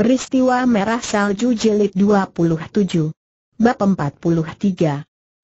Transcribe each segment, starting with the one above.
Peristiwa Merah Salju Jilid 27 Bab 43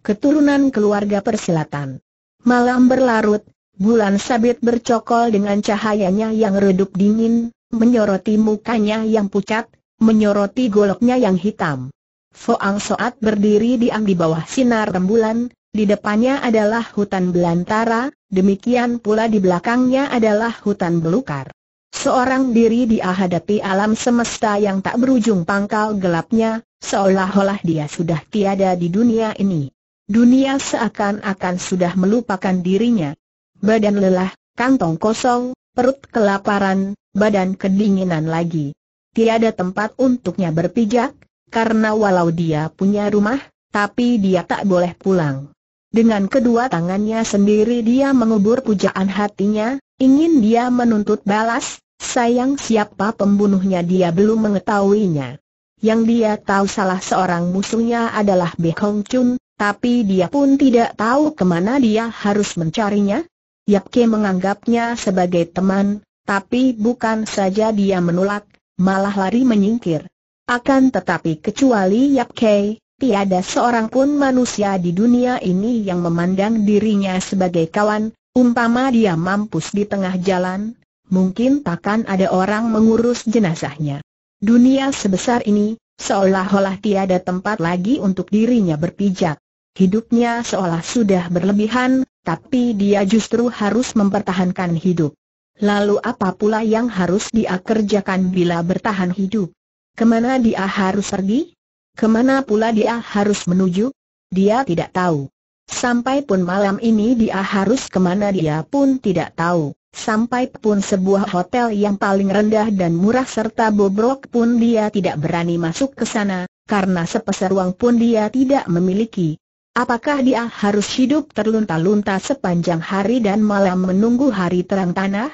Keturunan Keluarga Persilatan Malam berlarut, bulan sabit bercokol dengan cahayanya yang redup dingin, menyoroti mukanya yang pucat, menyoroti goloknya yang hitam. Foang Soat berdiri diam di bawah sinar rembulan, di depannya adalah hutan belantara, demikian pula di belakangnya adalah hutan belukar. Seorang diri dia hadapi alam semesta yang tak berujung pangkal gelapnya, seolah-olah dia sudah tiada di dunia ini. Dunia seakan-akan sudah melupakan dirinya. Badan lelah, kantong kosong, perut kelaparan, badan kedinginan lagi. Tiada tempat untuknya berpijak, karena walau dia punya rumah, tapi dia tak boleh pulang. Dengan kedua tangannya sendiri dia mengubur pujaan hatinya, ingin dia menuntut balas, Sayang siapa pembunuhnya dia belum mengetahuinya. Yang dia tahu salah seorang musuhnya adalah Be Hong Chun, tapi dia pun tidak tahu kemana dia harus mencarinya. Yap Ke menganggapnya sebagai teman, tapi bukan saja dia menolak, malah lari menyingkir. Akan tetapi kecuali Yap Ke, tiada seorang pun manusia di dunia ini yang memandang dirinya sebagai kawan, umpama dia mampus di tengah jalan, mungkin takkan ada orang mengurus jenazahnya. Dunia sebesar ini, seolah-olah tiada tempat lagi untuk dirinya berpijak. Hidupnya seolah sudah berlebihan, tapi dia justru harus mempertahankan hidup. Lalu apa pula yang harus dia kerjakan bila bertahan hidup? Kemana dia harus pergi? Kemana pula dia harus menuju? Dia tidak tahu. Sampai pun malam ini dia harus kemana dia pun tidak tahu. Sampai pun sebuah hotel yang paling rendah dan murah serta bobrok pun dia tidak berani masuk ke sana, karena sepeser uang pun dia tidak memiliki. Apakah dia harus hidup terlunta-lunta sepanjang hari dan malam menunggu hari terang tanah?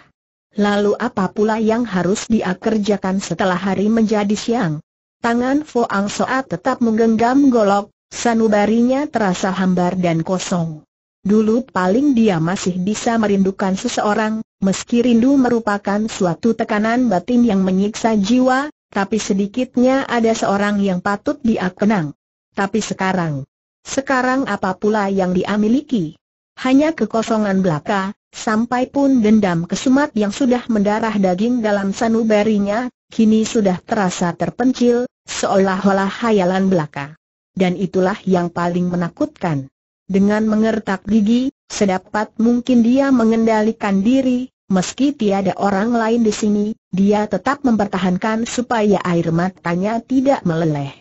Lalu apa pula yang harus dia kerjakan setelah hari menjadi siang? Tangan Foang Soa tetap menggenggam golok, sanubarinya terasa hambar dan kosong. Dulu paling dia masih bisa merindukan seseorang, Meski rindu merupakan suatu tekanan batin yang menyiksa jiwa, tapi sedikitnya ada seorang yang patut dia kenang. Tapi sekarang, sekarang apa pula yang dia miliki? Hanya kekosongan belaka, sampai pun dendam kesumat yang sudah mendarah daging dalam sanubarinya, kini sudah terasa terpencil, seolah-olah hayalan belaka. Dan itulah yang paling menakutkan. Dengan mengertak gigi, Sedapat mungkin dia mengendalikan diri, meski tiada orang lain di sini, dia tetap mempertahankan supaya air matanya tidak meleleh.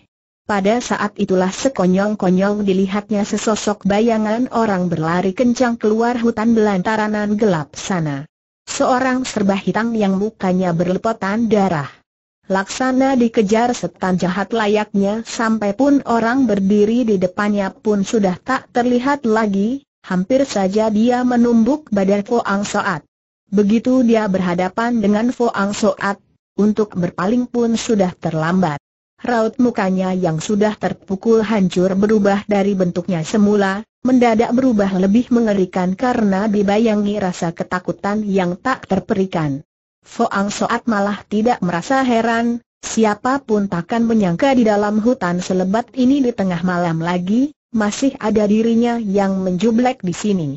Pada saat itulah sekonyong-konyong dilihatnya sesosok bayangan orang berlari kencang keluar hutan belantaranan gelap sana. Seorang serba hitam yang mukanya berlepotan darah. Laksana dikejar setan jahat layaknya sampai pun orang berdiri di depannya pun sudah tak terlihat lagi, hampir saja dia menumbuk badan Foang Soat. Begitu dia berhadapan dengan Foang Soat, untuk berpaling pun sudah terlambat. Raut mukanya yang sudah terpukul hancur berubah dari bentuknya semula, mendadak berubah lebih mengerikan karena dibayangi rasa ketakutan yang tak terperikan. Foang Soat malah tidak merasa heran, siapapun takkan menyangka di dalam hutan selebat ini di tengah malam lagi, masih ada dirinya yang menjublek di sini.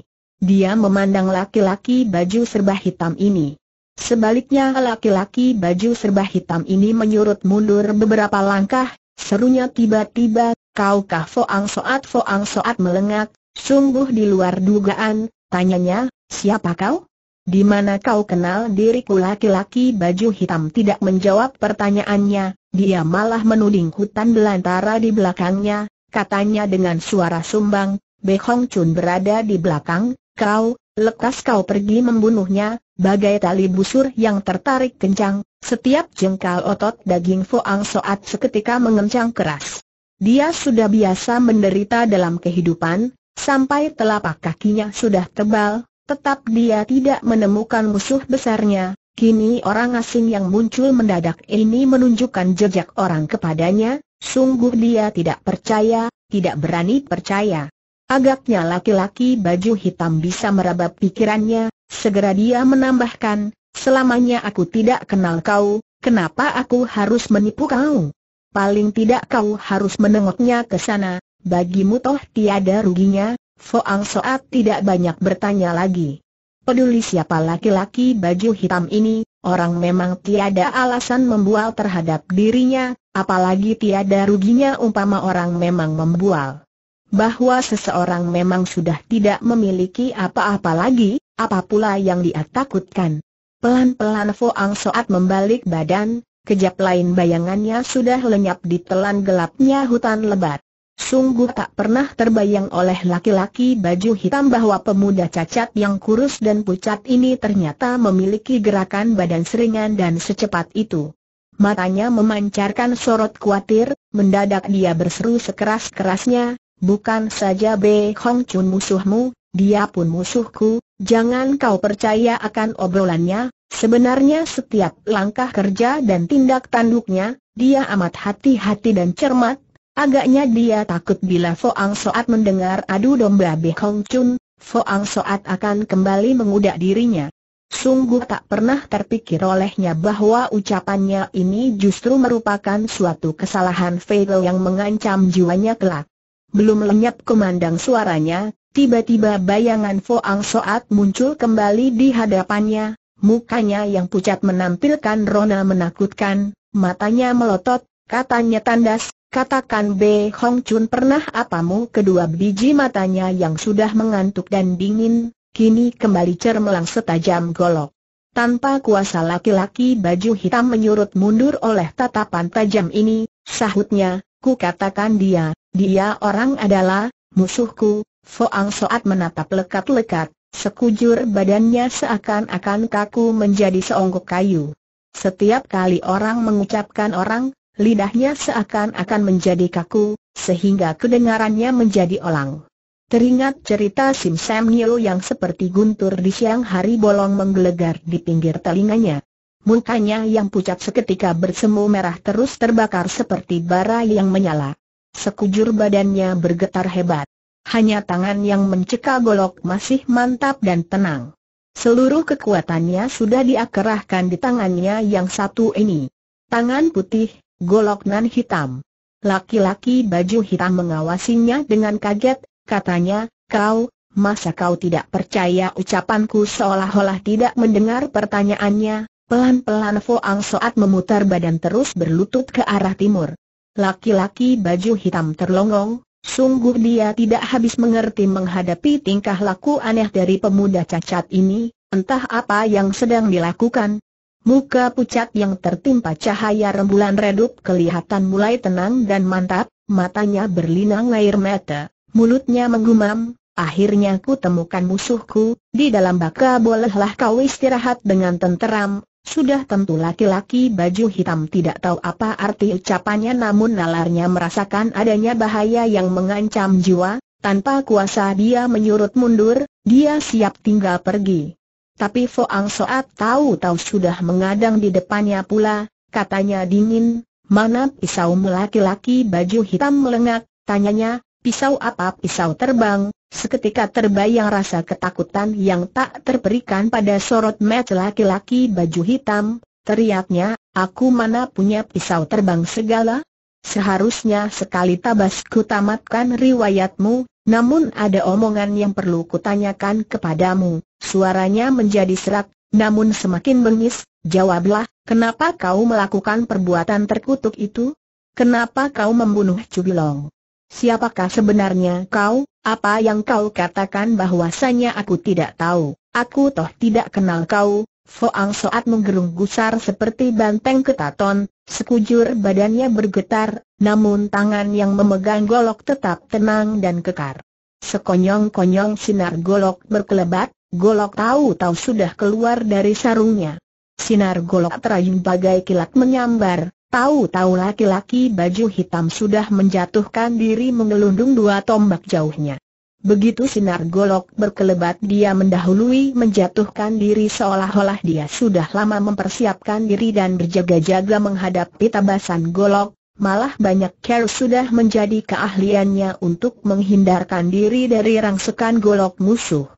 Dia memandang laki-laki baju serba hitam ini. Sebaliknya laki-laki baju serba hitam ini menyurut mundur beberapa langkah, serunya tiba-tiba, kaukah Foang Soat Foang Soat melengak, sungguh di luar dugaan, tanyanya, siapa kau? Di mana kau kenal diriku laki-laki baju hitam tidak menjawab pertanyaannya, dia malah menuding hutan belantara di belakangnya, katanya dengan suara sumbang, Be Hong Chun berada di belakang, kau, lekas kau pergi membunuhnya, bagai tali busur yang tertarik kencang, setiap jengkal otot daging Foang Soat seketika mengencang keras. Dia sudah biasa menderita dalam kehidupan, sampai telapak kakinya sudah tebal, tetap dia tidak menemukan musuh besarnya, Kini orang asing yang muncul mendadak ini menunjukkan jejak orang kepadanya, Sungguh dia tidak percaya, tidak berani percaya. Agaknya laki-laki baju hitam bisa meraba pikirannya, segera dia menambahkan, selamanya aku tidak kenal kau, kenapa aku harus menipu kau? Paling tidak kau harus menengoknya ke sana, bagimu toh tiada ruginya, Foang Soat tidak banyak bertanya lagi. Peduli siapa laki-laki baju hitam ini, orang memang tiada alasan membual terhadap dirinya, apalagi tiada ruginya umpama orang memang membual. Bahwa seseorang memang sudah tidak memiliki apa-apa lagi, apa pula yang dia takutkan. Pelan-pelan Ang Soat membalik badan, kejap lain bayangannya sudah lenyap di telan gelapnya hutan lebat. Sungguh tak pernah terbayang oleh laki-laki baju hitam bahwa pemuda cacat yang kurus dan pucat ini ternyata memiliki gerakan badan seringan dan secepat itu. Matanya memancarkan sorot kuatir. mendadak dia berseru sekeras-kerasnya, bukan saja Be Hong Chun musuhmu, dia pun musuhku, jangan kau percaya akan obrolannya, sebenarnya setiap langkah kerja dan tindak tanduknya, dia amat hati-hati dan cermat, Agaknya dia takut bila Foang Soat mendengar adu domba Be Hong Chun, Foang Soat akan kembali mengudak dirinya. Sungguh tak pernah terpikir olehnya bahwa ucapannya ini justru merupakan suatu kesalahan fatal yang mengancam jiwanya kelak. Belum lenyap kemandang suaranya, tiba-tiba bayangan Foang Soat muncul kembali di hadapannya, mukanya yang pucat menampilkan rona menakutkan, matanya melotot, katanya tandas, Katakan B. Hong Chun pernah apamu kedua biji matanya yang sudah mengantuk dan dingin, kini kembali cermelang setajam golok. Tanpa kuasa laki-laki baju hitam menyurut mundur oleh tatapan tajam ini, sahutnya, ku katakan dia, dia orang adalah, musuhku, Foang Soat menatap lekat-lekat, sekujur badannya seakan-akan kaku menjadi seonggok kayu. Setiap kali orang mengucapkan orang, lidahnya seakan-akan menjadi kaku, sehingga kedengarannya menjadi olang. Teringat cerita Sim Sam Nio yang seperti guntur di siang hari bolong menggelegar di pinggir telinganya. Mukanya yang pucat seketika bersemu merah terus terbakar seperti bara yang menyala. Sekujur badannya bergetar hebat. Hanya tangan yang mencekal golok masih mantap dan tenang. Seluruh kekuatannya sudah diakerahkan di tangannya yang satu ini. Tangan putih, Golok nan hitam. Laki-laki baju hitam mengawasinya dengan kaget, katanya, kau, masa kau tidak percaya ucapanku seolah-olah tidak mendengar pertanyaannya, pelan-pelan Foang Soat memutar badan terus berlutut ke arah timur. Laki-laki baju hitam terlongong, sungguh dia tidak habis mengerti menghadapi tingkah laku aneh dari pemuda cacat ini, entah apa yang sedang dilakukan, Muka pucat yang tertimpa cahaya rembulan redup kelihatan mulai tenang dan mantap, matanya berlinang air mata, mulutnya menggumam, akhirnya ku temukan musuhku, di dalam baka bolehlah kau istirahat dengan tenteram, sudah tentu laki-laki baju hitam tidak tahu apa arti ucapannya namun nalarnya merasakan adanya bahaya yang mengancam jiwa, tanpa kuasa dia menyurut mundur, dia siap tinggal pergi. Tapi ang Soat tahu-tahu sudah mengadang di depannya pula, katanya dingin, mana pisau laki-laki baju hitam melengak, tanyanya, pisau apa pisau terbang, seketika terbayang rasa ketakutan yang tak terperikan pada sorot mata laki-laki baju hitam, teriaknya, aku mana punya pisau terbang segala? Seharusnya sekali tabas tamatkan riwayatmu, namun ada omongan yang perlu kutanyakan kepadamu. Suaranya menjadi serak, namun semakin bengis, jawablah, kenapa kau melakukan perbuatan terkutuk itu? Kenapa kau membunuh Cubilong? Siapakah sebenarnya kau? Apa yang kau katakan bahwasanya aku tidak tahu, aku toh tidak kenal kau, Foang Soat menggerung gusar seperti banteng ketaton, sekujur badannya bergetar, namun tangan yang memegang golok tetap tenang dan kekar. Sekonyong-konyong sinar golok berkelebat, Golok tahu-tahu sudah keluar dari sarungnya. Sinar golok terayun bagai kilat menyambar, tahu-tahu laki-laki baju hitam sudah menjatuhkan diri mengelundung dua tombak jauhnya. Begitu sinar golok berkelebat dia mendahului menjatuhkan diri seolah-olah dia sudah lama mempersiapkan diri dan berjaga-jaga menghadapi tabasan golok, malah banyak care sudah menjadi keahliannya untuk menghindarkan diri dari rangsekan golok musuh.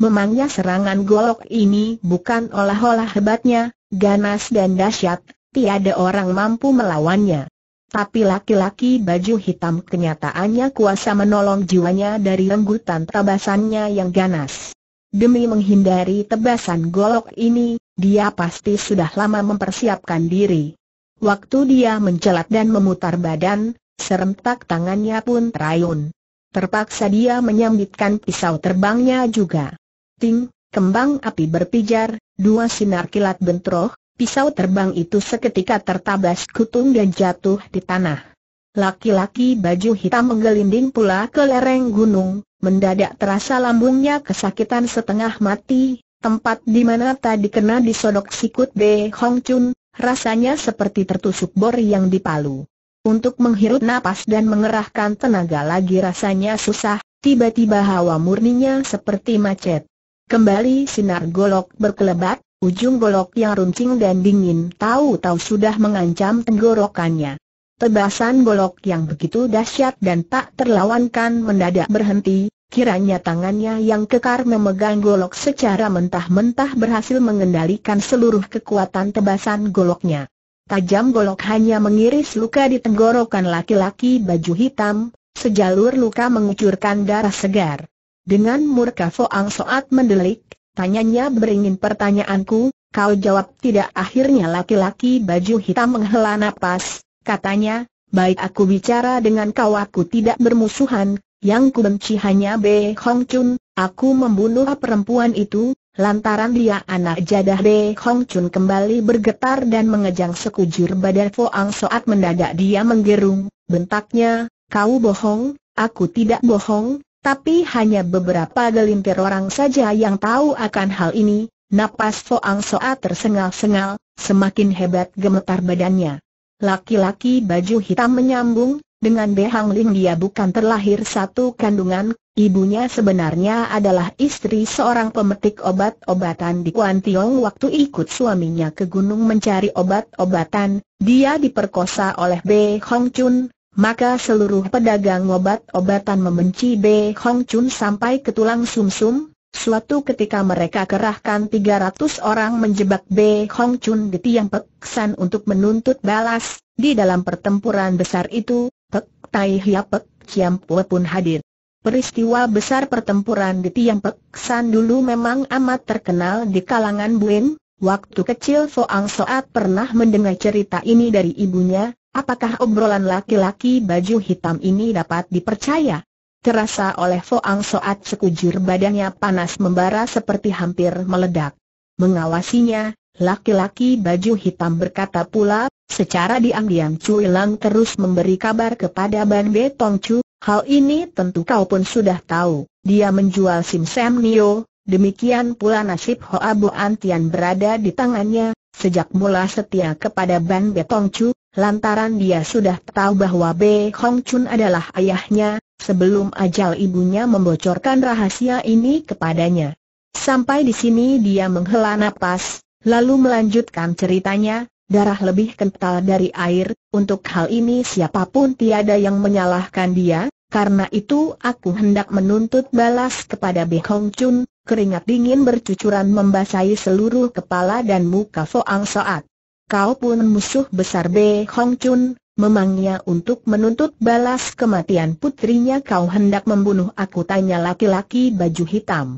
Memangnya serangan golok ini bukan olah-olah hebatnya, ganas dan dahsyat, tiada orang mampu melawannya. Tapi laki-laki baju hitam kenyataannya kuasa menolong jiwanya dari renggutan tebasannya yang ganas. Demi menghindari tebasan golok ini, dia pasti sudah lama mempersiapkan diri. Waktu dia mencelat dan memutar badan, serentak tangannya pun terayun. Terpaksa dia menyambitkan pisau terbangnya juga. Ting, kembang api berpijar, dua sinar kilat bentroh, pisau terbang itu seketika tertabas kutung dan jatuh di tanah. Laki-laki baju hitam menggelinding pula ke lereng gunung, mendadak terasa lambungnya kesakitan setengah mati, tempat di mana tadi kena disodok sikut B Hong Chun, rasanya seperti tertusuk bor yang dipalu. Untuk menghirup napas dan mengerahkan tenaga lagi rasanya susah, tiba-tiba hawa murninya seperti macet. Kembali sinar golok berkelebat, ujung golok yang runcing dan dingin tahu-tahu sudah mengancam tenggorokannya. Tebasan golok yang begitu dahsyat dan tak terlawankan mendadak berhenti, kiranya tangannya yang kekar memegang golok secara mentah-mentah berhasil mengendalikan seluruh kekuatan tebasan goloknya. Tajam golok hanya mengiris luka di tenggorokan laki-laki baju hitam, sejalur luka mengucurkan darah segar. Dengan murka Foang Soat mendelik, tanyanya beringin pertanyaanku, kau jawab tidak akhirnya laki-laki baju hitam menghela napas, katanya, baik aku bicara dengan kau aku tidak bermusuhan, yang ku benci hanya Be Hong Chun, aku membunuh perempuan itu, lantaran dia anak jadah Be Hong Chun kembali bergetar dan mengejang sekujur badan Foang Soat mendadak dia menggerung, bentaknya, kau bohong, aku tidak bohong, tapi hanya beberapa gelintir orang saja yang tahu akan hal ini, napas foang Soa tersengal-sengal, semakin hebat gemetar badannya. Laki-laki baju hitam menyambung, dengan Behang Ling dia bukan terlahir satu kandungan, ibunya sebenarnya adalah istri seorang pemetik obat-obatan di Kuan Tiong waktu ikut suaminya ke gunung mencari obat-obatan, dia diperkosa oleh Be Hong Chun, maka seluruh pedagang obat-obatan membenci Bei Hong Chun sampai ke tulang sumsum. -sum. Suatu ketika mereka kerahkan 300 orang menjebak Bei Hong Chun di Tiang Pek San untuk menuntut balas. Di dalam pertempuran besar itu, Pek Tai Hia Pek Chiam Pue pun hadir. Peristiwa besar pertempuran di Tiang Pek San dulu memang amat terkenal di kalangan Buin. Waktu kecil Foang Soat pernah mendengar cerita ini dari ibunya, Apakah obrolan laki-laki baju hitam ini dapat dipercaya? Terasa oleh Foang Soat sekujur badannya panas membara seperti hampir meledak. Mengawasinya, laki-laki baju hitam berkata pula, secara diam-diam Cui Lang terus memberi kabar kepada Ban Be Tong Chu, hal ini tentu kau pun sudah tahu, dia menjual Sim Sam Nio, demikian pula nasib Hoa Buan Antian berada di tangannya, sejak mula setia kepada Bang Betong Chu, lantaran dia sudah tahu bahwa B. Hong Chun adalah ayahnya, sebelum ajal ibunya membocorkan rahasia ini kepadanya. Sampai di sini dia menghela nafas, lalu melanjutkan ceritanya, darah lebih kental dari air, untuk hal ini siapapun tiada yang menyalahkan dia, karena itu aku hendak menuntut balas kepada Be Hong Chun, keringat dingin bercucuran membasahi seluruh kepala dan muka Foang Soat. Kau pun musuh besar Be Hong Chun, memangnya untuk menuntut balas kematian putrinya kau hendak membunuh aku tanya laki-laki baju hitam.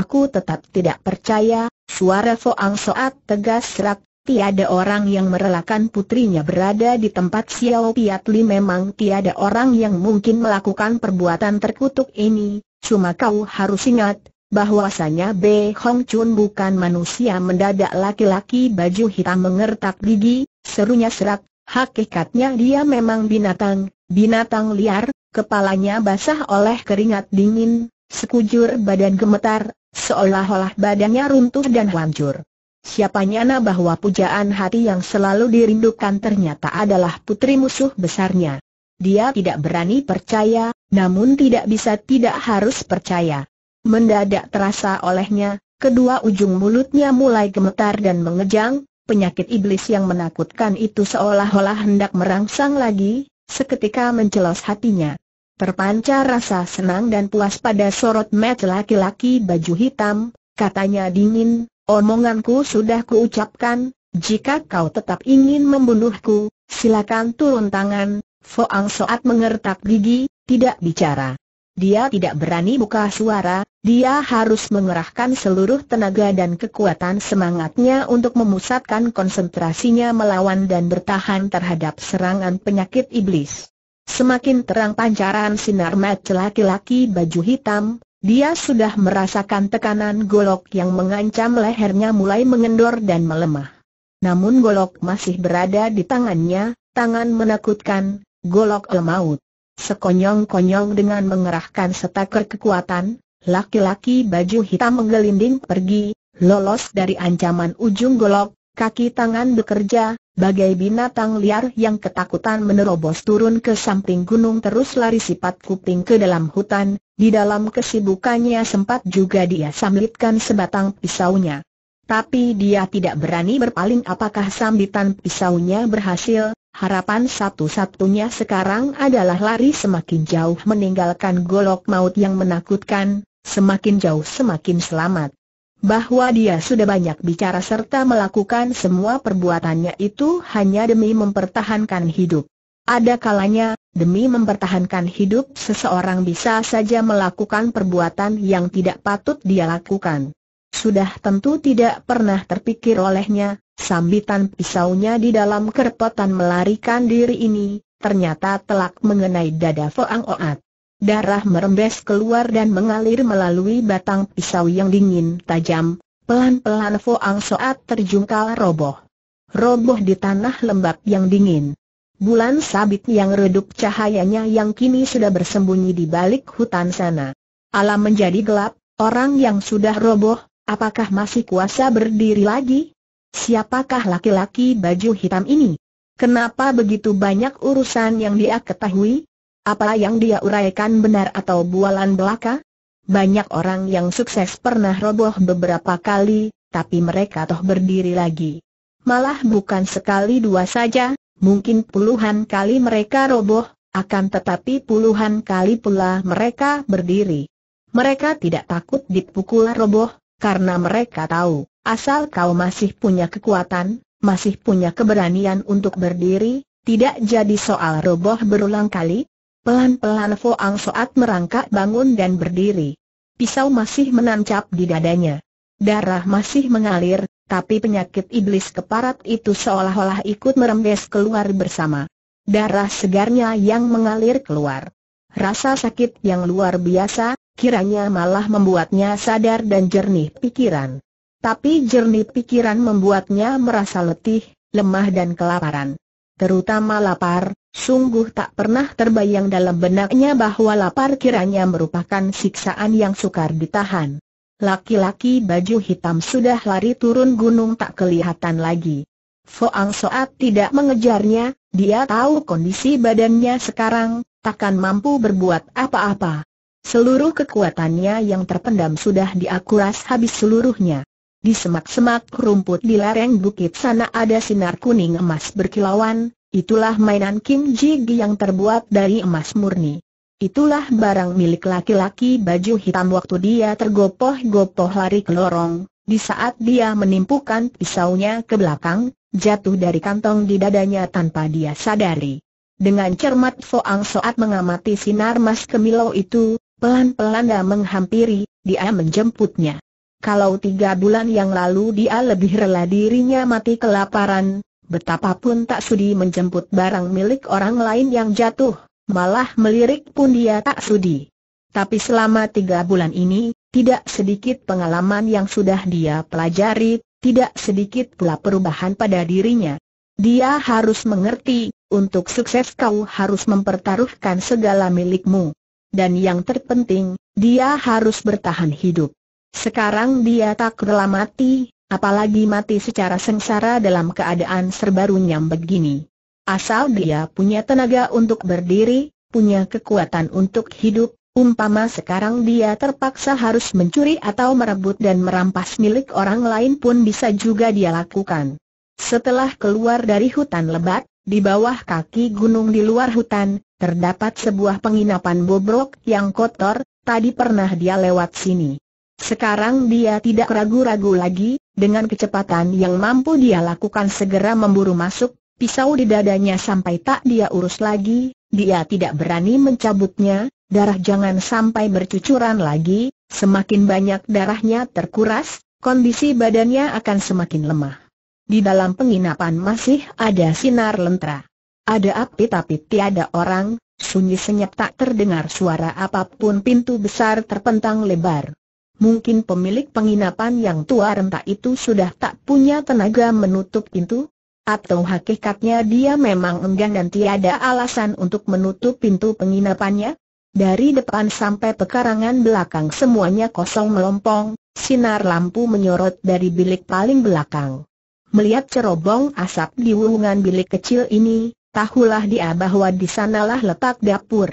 Aku tetap tidak percaya, suara Foang Soat tegas serak, Tiada orang yang merelakan putrinya berada di tempat Xiao Piat Li memang tiada orang yang mungkin melakukan perbuatan terkutuk ini, cuma kau harus ingat, bahwasanya Be Hong Chun bukan manusia mendadak laki-laki baju hitam mengertak gigi, serunya serak, hakikatnya dia memang binatang, binatang liar, kepalanya basah oleh keringat dingin, sekujur badan gemetar, seolah-olah badannya runtuh dan hancur. Siapa nyana bahwa pujaan hati yang selalu dirindukan ternyata adalah putri musuh besarnya. Dia tidak berani percaya, namun tidak bisa tidak harus percaya. Mendadak terasa olehnya, kedua ujung mulutnya mulai gemetar dan mengejang, penyakit iblis yang menakutkan itu seolah-olah hendak merangsang lagi, seketika mencelos hatinya. Terpancar rasa senang dan puas pada sorot mata laki-laki baju hitam, katanya dingin, Omonganku sudah kuucapkan, jika kau tetap ingin membunuhku, silakan turun tangan. Foang Soat mengertak gigi, tidak bicara. Dia tidak berani buka suara, dia harus mengerahkan seluruh tenaga dan kekuatan semangatnya untuk memusatkan konsentrasinya melawan dan bertahan terhadap serangan penyakit iblis. Semakin terang pancaran sinar mata laki-laki baju hitam, dia sudah merasakan tekanan golok yang mengancam lehernya mulai mengendor dan melemah. Namun golok masih berada di tangannya, tangan menakutkan, golok lemahut. Sekonyong-konyong dengan mengerahkan setaker kekuatan, laki-laki baju hitam menggelinding pergi, lolos dari ancaman ujung golok, Kaki tangan bekerja, bagai binatang liar yang ketakutan menerobos turun ke samping gunung terus lari sifat kuping ke dalam hutan, di dalam kesibukannya sempat juga dia samlitkan sebatang pisaunya. Tapi dia tidak berani berpaling apakah sambitan pisaunya berhasil, harapan satu-satunya sekarang adalah lari semakin jauh meninggalkan golok maut yang menakutkan, semakin jauh semakin selamat bahwa dia sudah banyak bicara serta melakukan semua perbuatannya itu hanya demi mempertahankan hidup. Ada kalanya, demi mempertahankan hidup seseorang bisa saja melakukan perbuatan yang tidak patut dia lakukan. Sudah tentu tidak pernah terpikir olehnya, sambitan pisaunya di dalam kerpotan melarikan diri ini, ternyata telak mengenai dada Foang Oat. Darah merembes keluar dan mengalir melalui batang pisau yang dingin tajam. Pelan-pelan Ang Soat terjungkal roboh. Roboh di tanah lembab yang dingin. Bulan sabit yang redup cahayanya yang kini sudah bersembunyi di balik hutan sana. Alam menjadi gelap, orang yang sudah roboh, apakah masih kuasa berdiri lagi? Siapakah laki-laki baju hitam ini? Kenapa begitu banyak urusan yang dia ketahui? Apa yang dia uraikan benar atau bualan belaka? Banyak orang yang sukses pernah roboh beberapa kali, tapi mereka toh berdiri lagi. Malah bukan sekali dua saja, mungkin puluhan kali mereka roboh, akan tetapi puluhan kali pula mereka berdiri. Mereka tidak takut dipukul roboh, karena mereka tahu, asal kau masih punya kekuatan, masih punya keberanian untuk berdiri, tidak jadi soal roboh berulang kali, Pelan-pelan Foang Soat merangkak bangun dan berdiri. Pisau masih menancap di dadanya. Darah masih mengalir, tapi penyakit iblis keparat itu seolah-olah ikut merembes keluar bersama. Darah segarnya yang mengalir keluar. Rasa sakit yang luar biasa, kiranya malah membuatnya sadar dan jernih pikiran. Tapi jernih pikiran membuatnya merasa letih, lemah dan kelaparan terutama lapar, sungguh tak pernah terbayang dalam benaknya bahwa lapar kiranya merupakan siksaan yang sukar ditahan. Laki-laki baju hitam sudah lari turun gunung tak kelihatan lagi. Foang Soat tidak mengejarnya, dia tahu kondisi badannya sekarang, takkan mampu berbuat apa-apa. Seluruh kekuatannya yang terpendam sudah diakuras habis seluruhnya. Di semak-semak rumput di lereng bukit sana ada sinar kuning emas berkilauan, itulah mainan Kim Ji yang terbuat dari emas murni. Itulah barang milik laki-laki baju hitam waktu dia tergopoh-gopoh lari ke lorong, di saat dia menimpukan pisaunya ke belakang, jatuh dari kantong di dadanya tanpa dia sadari. Dengan cermat Foang Soat mengamati sinar emas kemilau itu, pelan-pelan dia menghampiri, dia menjemputnya. Kalau tiga bulan yang lalu dia lebih rela dirinya mati kelaparan, betapapun tak sudi menjemput barang milik orang lain yang jatuh, malah melirik pun dia tak sudi. Tapi selama tiga bulan ini, tidak sedikit pengalaman yang sudah dia pelajari, tidak sedikit pula perubahan pada dirinya. Dia harus mengerti, untuk sukses kau harus mempertaruhkan segala milikmu. Dan yang terpenting, dia harus bertahan hidup. Sekarang dia tak rela mati, apalagi mati secara sengsara dalam keadaan serba runyam begini. Asal dia punya tenaga untuk berdiri, punya kekuatan untuk hidup, Umpama sekarang dia terpaksa harus mencuri atau merebut dan merampas milik orang lain pun bisa juga dia lakukan. Setelah keluar dari hutan lebat, di bawah kaki gunung di luar hutan, terdapat sebuah penginapan bobrok yang kotor, tadi pernah dia lewat sini. Sekarang dia tidak ragu-ragu lagi, dengan kecepatan yang mampu dia lakukan segera memburu masuk, pisau di dadanya sampai tak dia urus lagi, dia tidak berani mencabutnya, darah jangan sampai bercucuran lagi, semakin banyak darahnya terkuras, kondisi badannya akan semakin lemah. Di dalam penginapan masih ada sinar lentera. Ada api tapi tiada orang, sunyi senyap tak terdengar suara apapun pintu besar terpentang lebar. Mungkin pemilik penginapan yang tua renta itu sudah tak punya tenaga menutup pintu? Atau hakikatnya dia memang enggan dan tiada alasan untuk menutup pintu penginapannya? Dari depan sampai pekarangan belakang semuanya kosong melompong, sinar lampu menyorot dari bilik paling belakang. Melihat cerobong asap di wulungan bilik kecil ini, tahulah dia bahwa di sanalah letak dapur.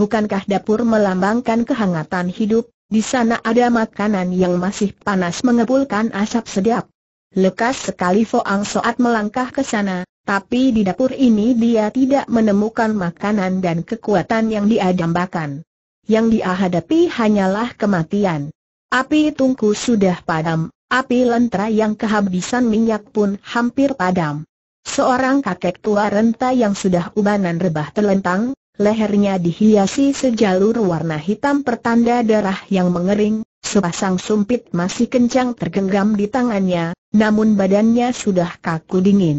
Bukankah dapur melambangkan kehangatan hidup, di sana ada makanan yang masih panas mengepulkan asap sedap. Lekas sekali Foang Soat melangkah ke sana, tapi di dapur ini dia tidak menemukan makanan dan kekuatan yang diadambakan. Yang dia hadapi hanyalah kematian. Api tungku sudah padam, api lentera yang kehabisan minyak pun hampir padam. Seorang kakek tua renta yang sudah ubanan rebah telentang, lehernya dihiasi sejalur warna hitam pertanda darah yang mengering, sepasang sumpit masih kencang tergenggam di tangannya, namun badannya sudah kaku dingin.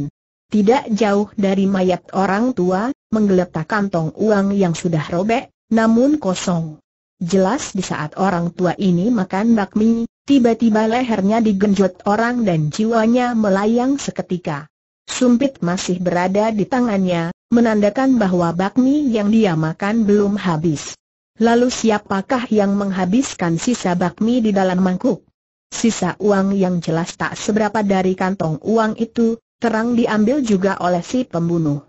Tidak jauh dari mayat orang tua, menggeletak kantong uang yang sudah robek, namun kosong. Jelas di saat orang tua ini makan bakmi, tiba-tiba lehernya digenjot orang dan jiwanya melayang seketika. Sumpit masih berada di tangannya, menandakan bahwa bakmi yang dia makan belum habis. Lalu siapakah yang menghabiskan sisa bakmi di dalam mangkuk? Sisa uang yang jelas tak seberapa dari kantong uang itu, terang diambil juga oleh si pembunuh.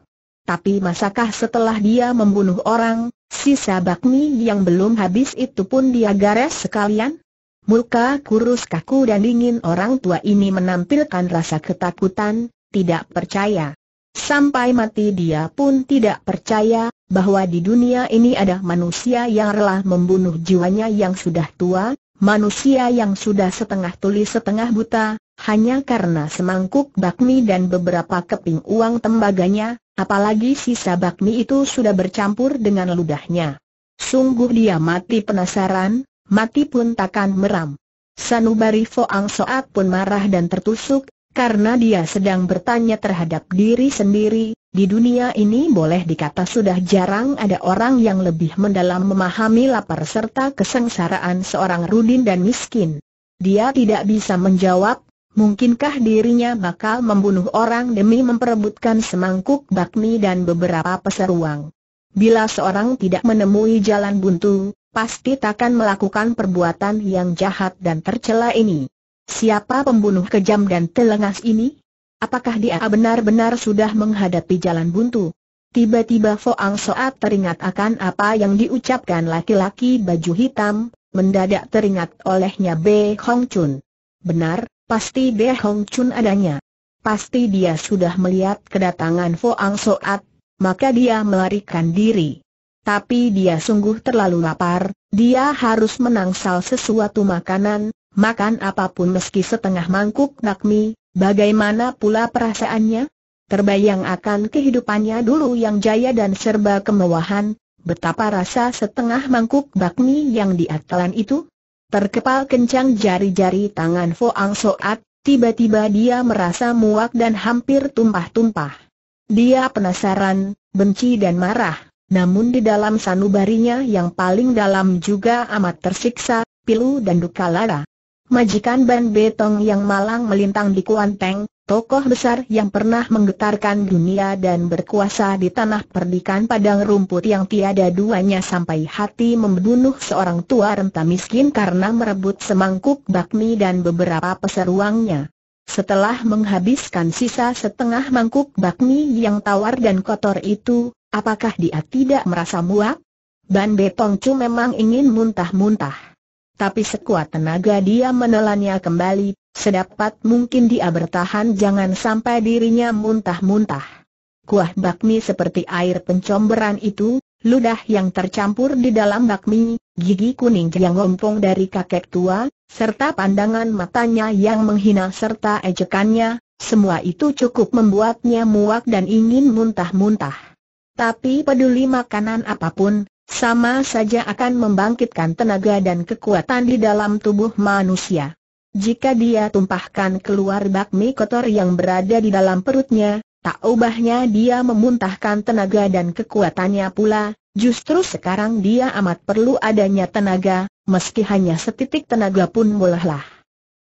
Tapi masakah setelah dia membunuh orang, sisa bakmi yang belum habis itu pun dia gares sekalian? Muka kurus kaku dan dingin orang tua ini menampilkan rasa ketakutan, tidak percaya. Sampai mati dia pun tidak percaya bahwa di dunia ini ada manusia yang rela membunuh jiwanya yang sudah tua, manusia yang sudah setengah tuli setengah buta, hanya karena semangkuk bakmi dan beberapa keping uang tembaganya, apalagi sisa bakmi itu sudah bercampur dengan ludahnya. Sungguh dia mati penasaran, mati pun takkan meram. Sanubari Foang Soak pun marah dan tertusuk, karena dia sedang bertanya terhadap diri sendiri, di dunia ini boleh dikata sudah jarang ada orang yang lebih mendalam memahami lapar serta kesengsaraan seorang Rudin dan miskin. Dia tidak bisa menjawab, mungkinkah dirinya bakal membunuh orang demi memperebutkan semangkuk bakmi dan beberapa peseruang. Bila seorang tidak menemui jalan buntu, pasti takkan melakukan perbuatan yang jahat dan tercela ini. Siapa pembunuh kejam dan telengas ini? Apakah dia benar-benar sudah menghadapi jalan buntu? Tiba-tiba Foang Soat teringat akan apa yang diucapkan laki-laki baju hitam, mendadak teringat olehnya Be Hong Chun. Benar, pasti Be Hong Chun adanya. Pasti dia sudah melihat kedatangan Foang Soat, maka dia melarikan diri. Tapi dia sungguh terlalu lapar, dia harus menangsal sesuatu makanan, makan apapun meski setengah mangkuk nakmi, bagaimana pula perasaannya? Terbayang akan kehidupannya dulu yang jaya dan serba kemewahan, betapa rasa setengah mangkuk bakmi yang diatelan itu? Terkepal kencang jari-jari tangan Foang Soat, tiba-tiba dia merasa muak dan hampir tumpah-tumpah. Dia penasaran, benci dan marah, namun di dalam sanubarinya yang paling dalam juga amat tersiksa, pilu dan duka lara. Majikan Ban Betong yang malang melintang di Kuanteng, tokoh besar yang pernah menggetarkan dunia dan berkuasa di tanah perdikan padang rumput yang tiada duanya sampai hati membunuh seorang tua renta miskin karena merebut semangkuk bakmi dan beberapa peseruangnya. Setelah menghabiskan sisa setengah mangkuk bakmi yang tawar dan kotor itu, apakah dia tidak merasa muak? Ban Betong Chu memang ingin muntah-muntah tapi sekuat tenaga dia menelannya kembali, sedapat mungkin dia bertahan jangan sampai dirinya muntah-muntah. Kuah bakmi seperti air pencomberan itu, ludah yang tercampur di dalam bakmi, gigi kuning yang ngompong dari kakek tua, serta pandangan matanya yang menghina serta ejekannya, semua itu cukup membuatnya muak dan ingin muntah-muntah. Tapi peduli makanan apapun, sama saja akan membangkitkan tenaga dan kekuatan di dalam tubuh manusia. Jika dia tumpahkan keluar bakmi kotor yang berada di dalam perutnya, tak ubahnya dia memuntahkan tenaga dan kekuatannya pula, Justru sekarang dia amat perlu adanya tenaga, meski hanya setitik tenaga pun bolehlah.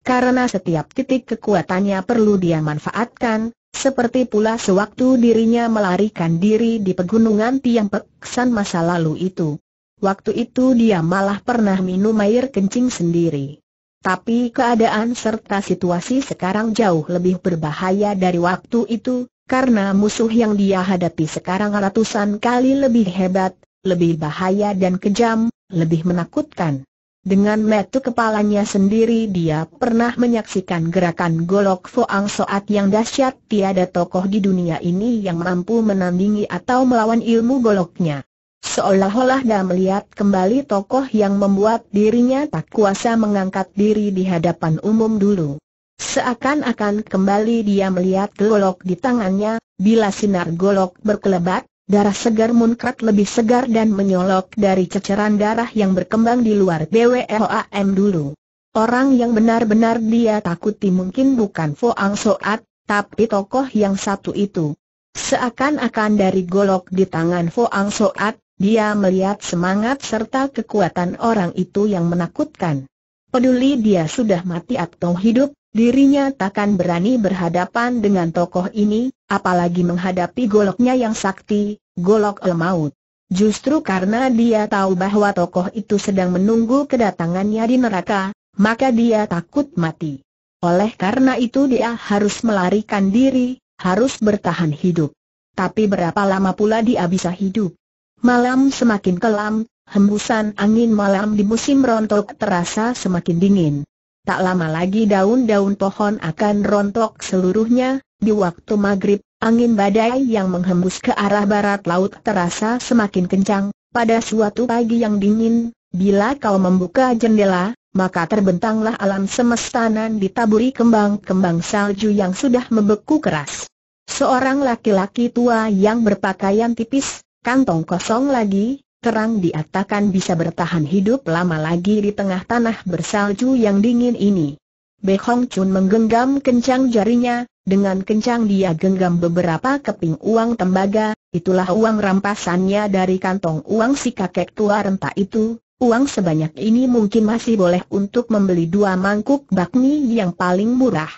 Karena setiap titik kekuatannya perlu dia manfaatkan, seperti pula sewaktu dirinya melarikan diri di pegunungan Tiang Peksan masa lalu itu. Waktu itu dia malah pernah minum air kencing sendiri. Tapi keadaan serta situasi sekarang jauh lebih berbahaya dari waktu itu, karena musuh yang dia hadapi sekarang ratusan kali lebih hebat, lebih bahaya dan kejam, lebih menakutkan. Dengan metu kepalanya sendiri dia pernah menyaksikan gerakan golok Foang Soat yang dahsyat tiada tokoh di dunia ini yang mampu menandingi atau melawan ilmu goloknya. Seolah-olah dia melihat kembali tokoh yang membuat dirinya tak kuasa mengangkat diri di hadapan umum dulu. Seakan-akan kembali dia melihat golok di tangannya, bila sinar golok berkelebat, Darah segar munkrat lebih segar dan menyolok dari ceceran darah yang berkembang di luar BWOAM dulu. Orang yang benar-benar dia takuti mungkin bukan Foang Soat, tapi tokoh yang satu itu. Seakan-akan dari golok di tangan Foang Soat, dia melihat semangat serta kekuatan orang itu yang menakutkan. Peduli dia sudah mati atau hidup, Dirinya takkan berani berhadapan dengan tokoh ini, apalagi menghadapi goloknya yang sakti, golok el maut. Justru karena dia tahu bahwa tokoh itu sedang menunggu kedatangannya di neraka, maka dia takut mati. Oleh karena itu dia harus melarikan diri, harus bertahan hidup. Tapi berapa lama pula dia bisa hidup? Malam semakin kelam, hembusan angin malam di musim rontok terasa semakin dingin. Tak lama lagi daun-daun pohon akan rontok seluruhnya, di waktu maghrib, angin badai yang menghembus ke arah barat laut terasa semakin kencang, pada suatu pagi yang dingin, bila kau membuka jendela, maka terbentanglah alam semesta nan ditaburi kembang-kembang salju yang sudah membeku keras. Seorang laki-laki tua yang berpakaian tipis, kantong kosong lagi, terang diatakan bisa bertahan hidup lama lagi di tengah tanah bersalju yang dingin ini. Be Hong Chun menggenggam kencang jarinya, dengan kencang dia genggam beberapa keping uang tembaga, itulah uang rampasannya dari kantong uang si kakek tua renta itu, uang sebanyak ini mungkin masih boleh untuk membeli dua mangkuk bakmi yang paling murah.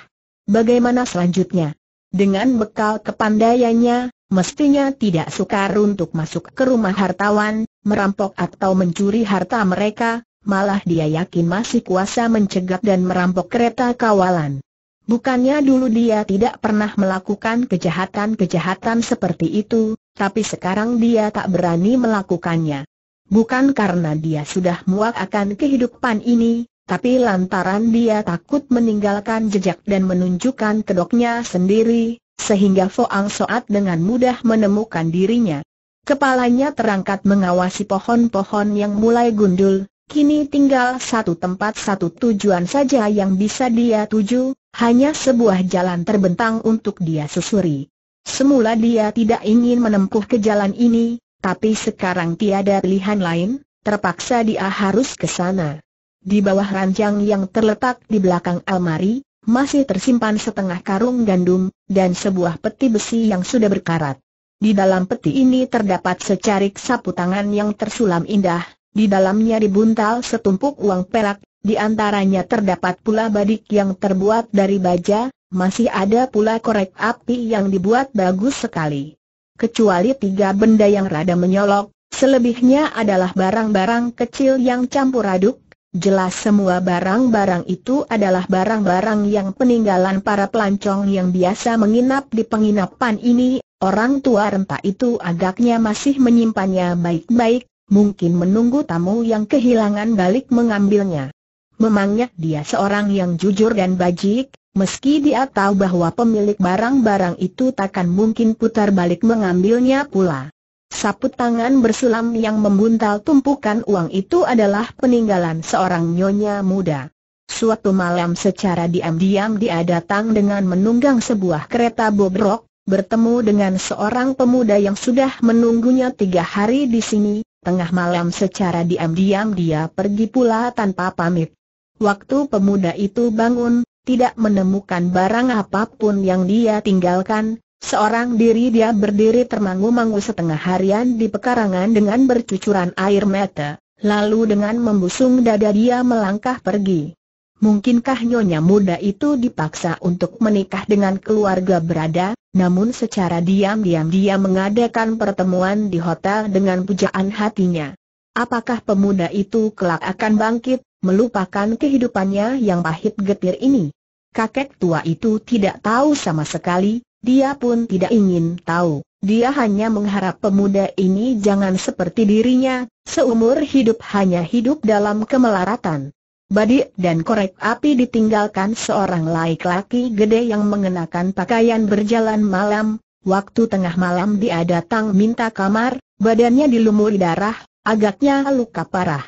Bagaimana selanjutnya? Dengan bekal kepandaiannya, mestinya tidak sukar untuk masuk ke rumah hartawan, merampok atau mencuri harta mereka, malah dia yakin masih kuasa mencegat dan merampok kereta kawalan. Bukannya dulu dia tidak pernah melakukan kejahatan-kejahatan seperti itu, tapi sekarang dia tak berani melakukannya. Bukan karena dia sudah muak akan kehidupan ini, tapi lantaran dia takut meninggalkan jejak dan menunjukkan kedoknya sendiri, sehingga Foang Soat dengan mudah menemukan dirinya. Kepalanya terangkat mengawasi pohon-pohon yang mulai gundul, kini tinggal satu tempat satu tujuan saja yang bisa dia tuju, hanya sebuah jalan terbentang untuk dia susuri. Semula dia tidak ingin menempuh ke jalan ini, tapi sekarang tiada pilihan lain, terpaksa dia harus ke sana. Di bawah ranjang yang terletak di belakang almari, masih tersimpan setengah karung gandum, dan sebuah peti besi yang sudah berkarat. Di dalam peti ini terdapat secarik sapu tangan yang tersulam indah, di dalamnya dibuntal setumpuk uang perak, di antaranya terdapat pula badik yang terbuat dari baja, masih ada pula korek api yang dibuat bagus sekali. Kecuali tiga benda yang rada menyolok, selebihnya adalah barang-barang kecil yang campur aduk, Jelas semua barang-barang itu adalah barang-barang yang peninggalan para pelancong yang biasa menginap di penginapan ini, Orang tua renta itu agaknya masih menyimpannya baik-baik, mungkin menunggu tamu yang kehilangan balik mengambilnya. Memangnya dia seorang yang jujur dan bajik, meski dia tahu bahwa pemilik barang-barang itu takkan mungkin putar balik mengambilnya pula. Saput tangan bersulam yang membuntal tumpukan uang itu adalah peninggalan seorang nyonya muda. Suatu malam secara diam-diam dia datang dengan menunggang sebuah kereta bobrok, bertemu dengan seorang pemuda yang sudah menunggunya tiga hari di sini, tengah malam secara diam-diam dia pergi pula tanpa pamit. Waktu pemuda itu bangun, tidak menemukan barang apapun yang dia tinggalkan, seorang diri dia berdiri termangu-mangu setengah harian di pekarangan dengan bercucuran air mata, lalu dengan membusung dada dia melangkah pergi. Mungkinkah nyonya muda itu dipaksa untuk menikah dengan keluarga berada, namun secara diam-diam dia mengadakan pertemuan di hotel dengan pujaan hatinya. Apakah pemuda itu kelak akan bangkit, melupakan kehidupannya yang pahit getir ini? Kakek tua itu tidak tahu sama sekali, dia pun tidak ingin tahu. Dia hanya mengharap pemuda ini jangan seperti dirinya, seumur hidup hanya hidup dalam kemelaratan. Badik dan korek api ditinggalkan seorang laki-laki gede yang mengenakan pakaian berjalan malam, waktu tengah malam dia datang minta kamar, badannya dilumuri darah, agaknya luka parah.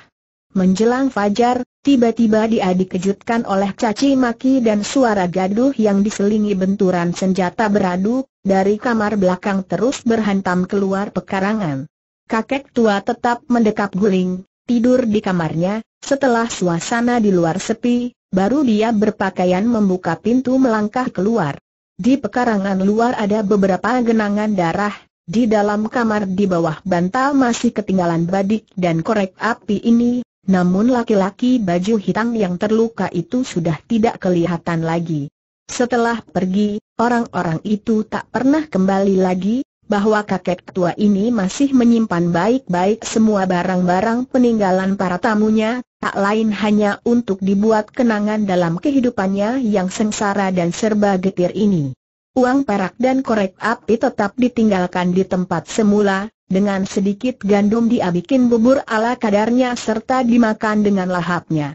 Menjelang fajar, tiba-tiba dia dikejutkan oleh caci maki dan suara gaduh yang diselingi benturan senjata beradu, dari kamar belakang terus berhantam keluar pekarangan. Kakek tua tetap mendekap guling, tidur di kamarnya, setelah suasana di luar sepi, baru dia berpakaian membuka pintu melangkah keluar. Di pekarangan luar ada beberapa genangan darah, di dalam kamar di bawah bantal masih ketinggalan badik dan korek api ini, namun laki-laki baju hitam yang terluka itu sudah tidak kelihatan lagi. Setelah pergi, orang-orang itu tak pernah kembali lagi, bahwa kakek tua ini masih menyimpan baik-baik semua barang-barang peninggalan para tamunya, tak lain hanya untuk dibuat kenangan dalam kehidupannya yang sengsara dan serba getir ini. Uang perak dan korek api tetap ditinggalkan di tempat semula, dengan sedikit gandum diabikin bubur ala kadarnya serta dimakan dengan lahapnya.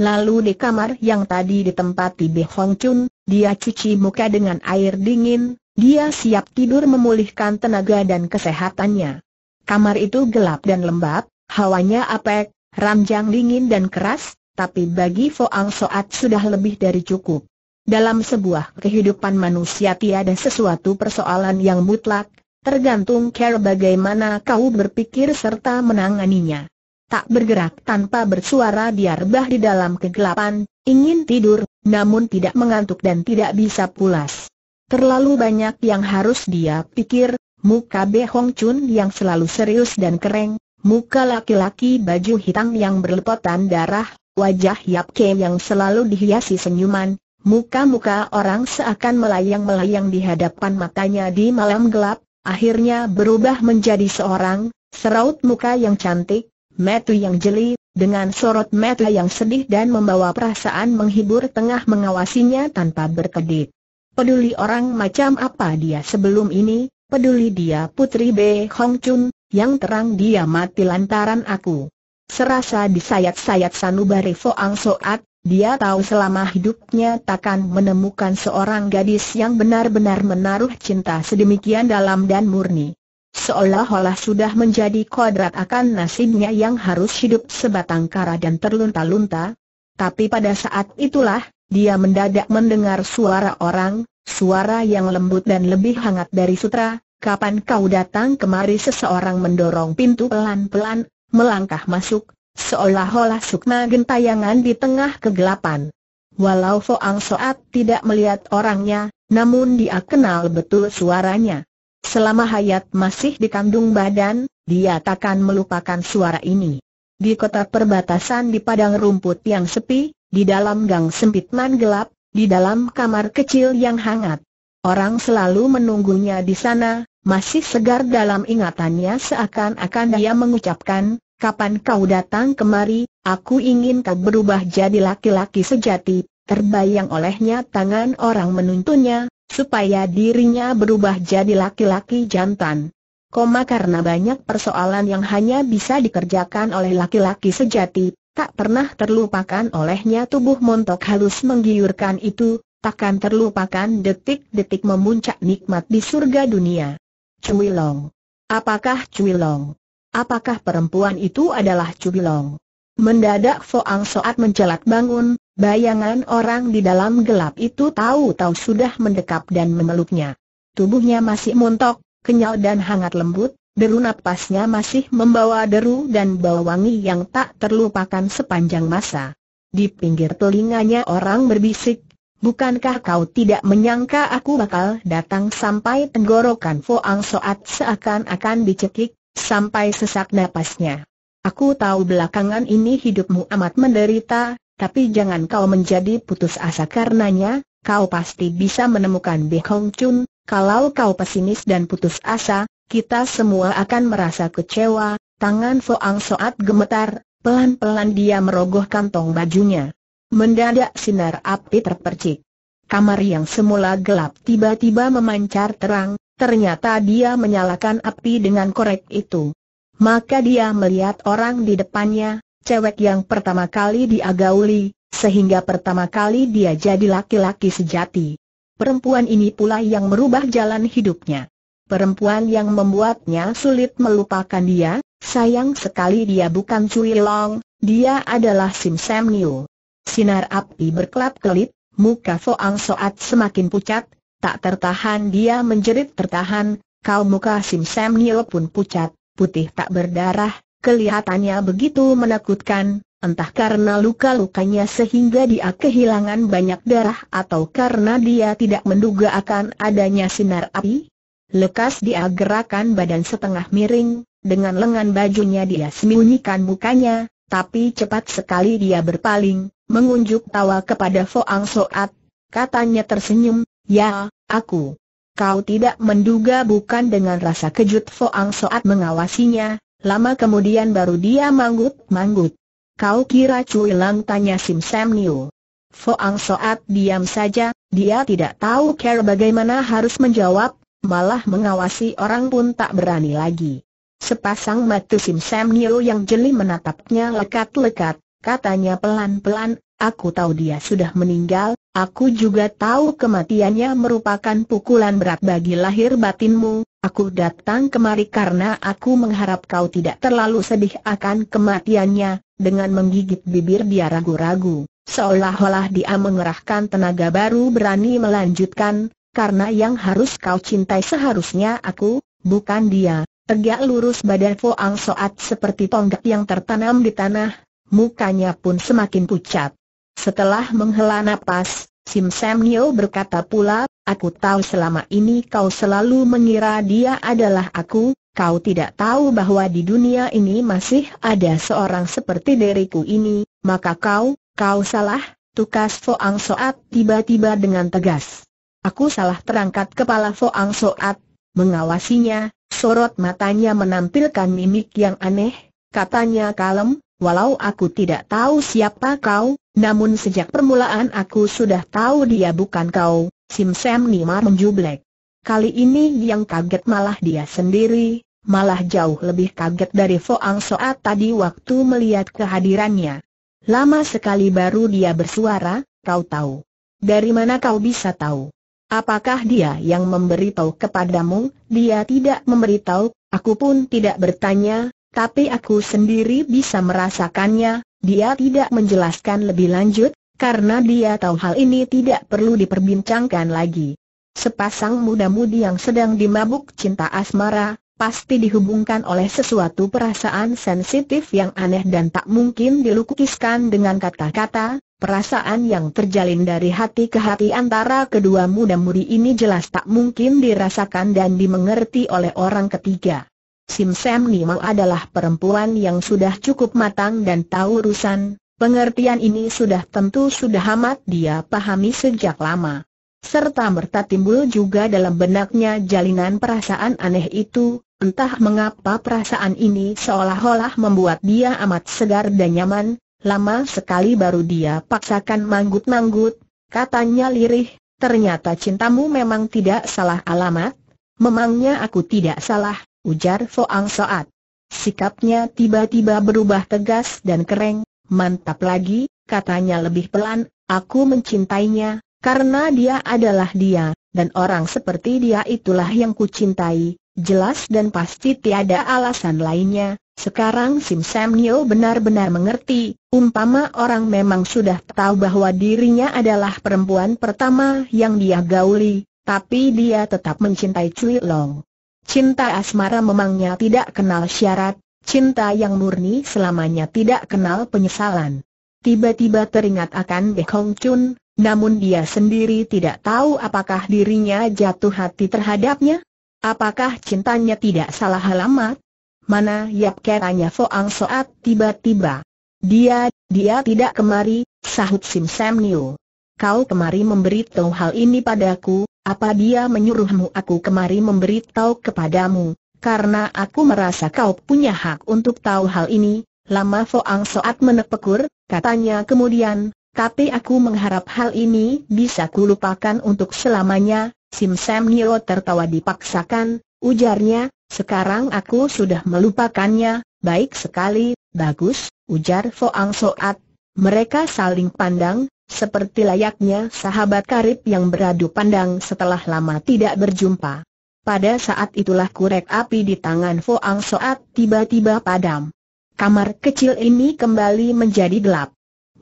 Lalu di kamar yang tadi ditempati Be Hong Chun, dia cuci muka dengan air dingin, dia siap tidur memulihkan tenaga dan kesehatannya. Kamar itu gelap dan lembab, hawanya apek, ranjang dingin dan keras, tapi bagi Foang Soat sudah lebih dari cukup. Dalam sebuah kehidupan manusia tiada sesuatu persoalan yang mutlak, tergantung care bagaimana kau berpikir serta menanganinya. Tak bergerak tanpa bersuara dia rebah di dalam kegelapan, ingin tidur, namun tidak mengantuk dan tidak bisa pulas. Terlalu banyak yang harus dia pikir, muka Be Hong Chun yang selalu serius dan kering, muka laki-laki baju hitam yang berlepotan darah, wajah Yap Ke yang selalu dihiasi senyuman, muka-muka orang seakan melayang-melayang di hadapan matanya di malam gelap, akhirnya berubah menjadi seorang, seraut muka yang cantik, metu yang jeli, dengan sorot mata yang sedih dan membawa perasaan menghibur tengah mengawasinya tanpa berkedip. Peduli orang macam apa dia sebelum ini, peduli dia Putri B. Hong Chun, yang terang dia mati lantaran aku. Serasa disayat-sayat sanubari Foang Soat, dia tahu selama hidupnya takkan menemukan seorang gadis yang benar-benar menaruh cinta sedemikian dalam dan murni. Seolah-olah sudah menjadi kodrat akan nasibnya yang harus hidup sebatang kara dan terlunta-lunta. Tapi pada saat itulah, dia mendadak mendengar suara orang, suara yang lembut dan lebih hangat dari sutra, kapan kau datang kemari seseorang mendorong pintu pelan-pelan, melangkah masuk, seolah-olah sukma gentayangan di tengah kegelapan. Walau Foang Soat tidak melihat orangnya, namun dia kenal betul suaranya. Selama hayat masih di kandung badan, dia takkan melupakan suara ini. Di kota perbatasan di padang rumput yang sepi, di dalam gang sempit nan gelap, di dalam kamar kecil yang hangat. Orang selalu menunggunya di sana, masih segar dalam ingatannya seakan-akan dia mengucapkan, kapan kau datang kemari, aku ingin kau berubah jadi laki-laki sejati, terbayang olehnya tangan orang menuntunnya, supaya dirinya berubah jadi laki-laki jantan. Koma karena banyak persoalan yang hanya bisa dikerjakan oleh laki-laki sejati, Tak pernah terlupakan olehnya tubuh montok halus menggiurkan itu, takkan terlupakan detik-detik memuncak nikmat di surga dunia. Cui Long, Apakah Cui Long, Apakah perempuan itu adalah Cui Long? Mendadak Foang Soat mencelat bangun, bayangan orang di dalam gelap itu tahu-tahu sudah mendekap dan memeluknya. Tubuhnya masih montok, kenyal dan hangat lembut, Deru napasnya masih membawa deru dan bau wangi yang tak terlupakan sepanjang masa. Di pinggir telinganya orang berbisik, bukankah kau tidak menyangka aku bakal datang sampai tenggorokan Foang Soat seakan-akan dicekik, sampai sesak napasnya. Aku tahu belakangan ini hidupmu amat menderita, tapi jangan kau menjadi putus asa karenanya, kau pasti bisa menemukan Bi Hong Chun, kalau kau pesimis dan putus asa, kita semua akan merasa kecewa, tangan Foang Soat gemetar, pelan-pelan dia merogoh kantong bajunya. Mendadak sinar api terpercik. Kamar yang semula gelap tiba-tiba memancar terang, ternyata dia menyalakan api dengan korek itu. Maka dia melihat orang di depannya, cewek yang pertama kali dia gauli, sehingga pertama kali dia jadi laki-laki sejati. Perempuan ini pula yang merubah jalan hidupnya perempuan yang membuatnya sulit melupakan dia, sayang sekali dia bukan Cui Long, dia adalah Sim Sam Niu. Sinar api berkelap-kelip, muka Foang Soat semakin pucat, tak tertahan dia menjerit tertahan, kau muka Sim Sam Niu pun pucat, putih tak berdarah, kelihatannya begitu menakutkan, entah karena luka-lukanya sehingga dia kehilangan banyak darah atau karena dia tidak menduga akan adanya sinar api, Lekas dia gerakan badan setengah miring, dengan lengan bajunya dia sembunyikan mukanya, tapi cepat sekali dia berpaling, mengunjuk tawa kepada Foang Soat. Katanya tersenyum, ya, aku. Kau tidak menduga bukan dengan rasa kejut Foang Soat mengawasinya, lama kemudian baru dia manggut-manggut. Kau kira lang tanya Sim Sam Niu. Foang Soat diam saja, dia tidak tahu care bagaimana harus menjawab malah mengawasi orang pun tak berani lagi. Sepasang mata Sim Sam Nio yang jeli menatapnya lekat-lekat, katanya pelan-pelan, aku tahu dia sudah meninggal, aku juga tahu kematiannya merupakan pukulan berat bagi lahir batinmu, aku datang kemari karena aku mengharap kau tidak terlalu sedih akan kematiannya, dengan menggigit bibir dia ragu-ragu. Seolah-olah dia mengerahkan tenaga baru berani melanjutkan, karena yang harus kau cintai seharusnya aku, bukan dia. Tegak lurus badan Foang Soat seperti tonggak yang tertanam di tanah, mukanya pun semakin pucat. Setelah menghela nafas, Sim Sam Nio berkata pula, aku tahu selama ini kau selalu mengira dia adalah aku, kau tidak tahu bahwa di dunia ini masih ada seorang seperti diriku ini, maka kau, kau salah, tukas Foang Soat tiba-tiba dengan tegas. Aku salah terangkat kepala Foang Soat, mengawasinya, sorot matanya menampilkan mimik yang aneh, katanya kalem, walau aku tidak tahu siapa kau, namun sejak permulaan aku sudah tahu dia bukan kau, Sim Sam Nima menjublek. Kali ini yang kaget malah dia sendiri, malah jauh lebih kaget dari Foang Soat tadi waktu melihat kehadirannya. Lama sekali baru dia bersuara, kau tahu. Dari mana kau bisa tahu? Apakah dia yang memberitahu kepadamu? Dia tidak memberitahu, aku pun tidak bertanya, tapi aku sendiri bisa merasakannya. Dia tidak menjelaskan lebih lanjut, karena dia tahu hal ini tidak perlu diperbincangkan lagi. Sepasang muda-mudi yang sedang dimabuk cinta asmara, pasti dihubungkan oleh sesuatu perasaan sensitif yang aneh dan tak mungkin dilukiskan dengan kata-kata, Perasaan yang terjalin dari hati ke hati antara kedua muda-mudi ini jelas tak mungkin dirasakan dan dimengerti oleh orang ketiga. Sim Sam Nima adalah perempuan yang sudah cukup matang dan tahu urusan, pengertian ini sudah tentu sudah amat dia pahami sejak lama. Serta merta timbul juga dalam benaknya jalinan perasaan aneh itu, entah mengapa perasaan ini seolah-olah membuat dia amat segar dan nyaman, Lama sekali baru dia paksakan manggut-manggut, katanya lirih, ternyata cintamu memang tidak salah alamat. Memangnya aku tidak salah, ujar Foang Soat. Sikapnya tiba-tiba berubah tegas dan kering, mantap lagi, katanya lebih pelan, aku mencintainya, karena dia adalah dia, dan orang seperti dia itulah yang kucintai, Jelas dan pasti tiada alasan lainnya, sekarang Sim Sam benar-benar mengerti, umpama orang memang sudah tahu bahwa dirinya adalah perempuan pertama yang dia gauli, tapi dia tetap mencintai Cui Long. Cinta asmara memangnya tidak kenal syarat, cinta yang murni selamanya tidak kenal penyesalan. Tiba-tiba teringat akan Be Hong Chun, namun dia sendiri tidak tahu apakah dirinya jatuh hati terhadapnya. Apakah cintanya tidak salah alamat? Mana Yap tanya Foang Soat tiba-tiba. Dia, dia tidak kemari, sahut Sim Sam Niu. Kau kemari memberitahu hal ini padaku, apa dia menyuruhmu aku kemari memberitahu kepadamu, karena aku merasa kau punya hak untuk tahu hal ini, lama Foang Soat menepekur, katanya kemudian, tapi aku mengharap hal ini bisa kulupakan untuk selamanya, Sim Sam Nio tertawa dipaksakan, ujarnya, sekarang aku sudah melupakannya, baik sekali, bagus, ujar Foang Soat. Mereka saling pandang, seperti layaknya sahabat karib yang beradu pandang setelah lama tidak berjumpa. Pada saat itulah kurek api di tangan Foang Soat tiba-tiba padam. Kamar kecil ini kembali menjadi gelap.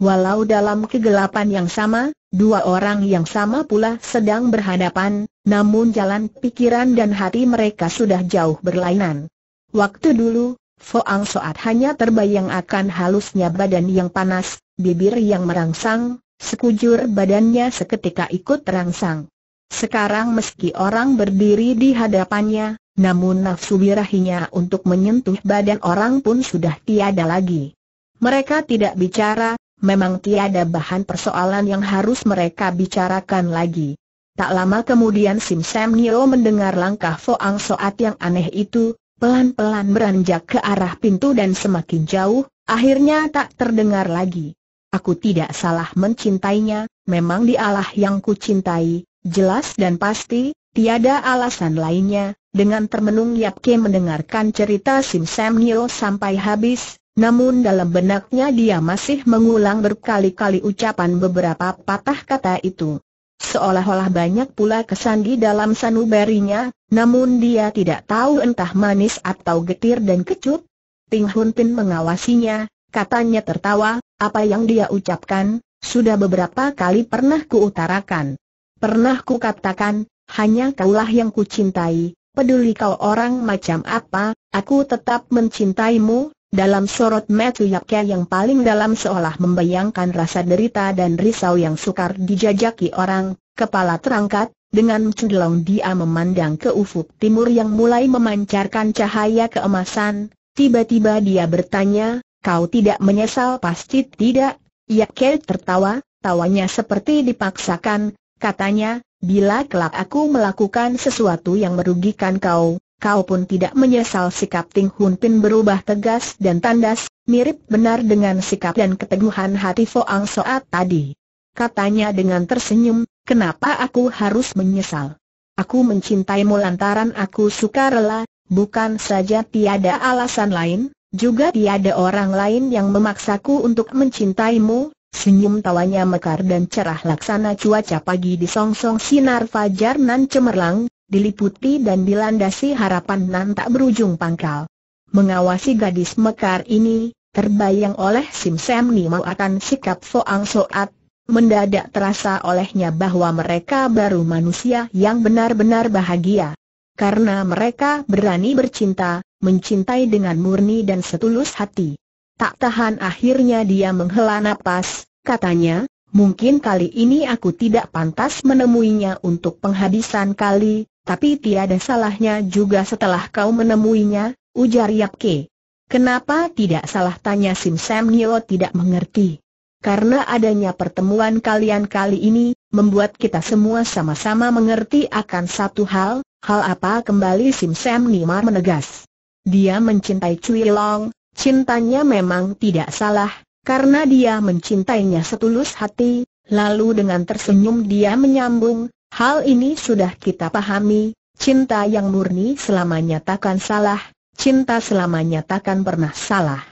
Walau dalam kegelapan yang sama, dua orang yang sama pula sedang berhadapan, namun jalan pikiran dan hati mereka sudah jauh berlainan. Waktu dulu, Foang Soat hanya terbayang akan halusnya badan yang panas, bibir yang merangsang, sekujur badannya seketika ikut terangsang. Sekarang meski orang berdiri di hadapannya, namun nafsu birahinya untuk menyentuh badan orang pun sudah tiada lagi. Mereka tidak bicara, memang tiada bahan persoalan yang harus mereka bicarakan lagi. Tak lama kemudian Sim Sam Nio mendengar langkah Foang Soat yang aneh itu, pelan-pelan beranjak ke arah pintu dan semakin jauh, akhirnya tak terdengar lagi. Aku tidak salah mencintainya, memang dialah yang kucintai, jelas dan pasti, tiada alasan lainnya. Dengan termenung Yap Ke mendengarkan cerita Sim Sam Nio sampai habis, namun dalam benaknya dia masih mengulang berkali-kali ucapan beberapa patah kata itu. Seolah-olah banyak pula kesan di dalam sanubarinya, namun dia tidak tahu entah manis atau getir dan kecut. Ting Hun Pin mengawasinya, katanya tertawa, apa yang dia ucapkan, sudah beberapa kali pernah kuutarakan. Pernah ku katakan, hanya kaulah yang kucintai, peduli kau orang macam apa, aku tetap mencintaimu, dalam sorot Matthew Yakya yang paling dalam seolah membayangkan rasa derita dan risau yang sukar dijajaki orang, kepala terangkat, dengan cendelong dia memandang ke ufuk timur yang mulai memancarkan cahaya keemasan, tiba-tiba dia bertanya, kau tidak menyesal pasti tidak? Yakya tertawa, tawanya seperti dipaksakan, katanya, bila kelak aku melakukan sesuatu yang merugikan kau, kau pun tidak menyesal sikap Ting Hun Pin berubah tegas dan tandas, mirip benar dengan sikap dan keteguhan hati Foang Soat tadi. Katanya dengan tersenyum, kenapa aku harus menyesal? Aku mencintaimu lantaran aku suka rela, bukan saja tiada alasan lain, juga tiada orang lain yang memaksaku untuk mencintaimu, Senyum tawanya mekar dan cerah laksana cuaca pagi di songsong sinar fajar nan cemerlang, diliputi dan dilandasi harapan nan tak berujung pangkal. Mengawasi gadis mekar ini, terbayang oleh Sim Sam mau akan sikap Foang Soat, mendadak terasa olehnya bahwa mereka baru manusia yang benar-benar bahagia. Karena mereka berani bercinta, mencintai dengan murni dan setulus hati. Tak tahan akhirnya dia menghela napas, katanya, mungkin kali ini aku tidak pantas menemuinya untuk penghabisan kali, tapi tiada salahnya juga setelah kau menemuinya, ujar Yap Yapke. Kenapa tidak salah tanya Sim Sam Nio tidak mengerti. Karena adanya pertemuan kalian kali ini, membuat kita semua sama-sama mengerti akan satu hal, hal apa kembali Sim Sam Nima menegas. Dia mencintai Cui Long, cintanya memang tidak salah, karena dia mencintainya setulus hati, lalu dengan tersenyum dia menyambung, Hal ini sudah kita pahami, cinta yang murni selamanya takkan salah, cinta selamanya takkan pernah salah.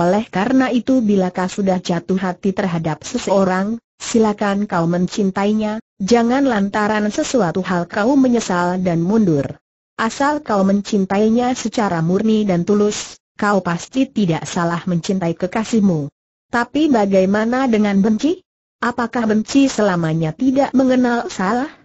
Oleh karena itu bila kau sudah jatuh hati terhadap seseorang, silakan kau mencintainya, jangan lantaran sesuatu hal kau menyesal dan mundur. Asal kau mencintainya secara murni dan tulus, kau pasti tidak salah mencintai kekasihmu. Tapi bagaimana dengan benci? Apakah benci selamanya tidak mengenal salah?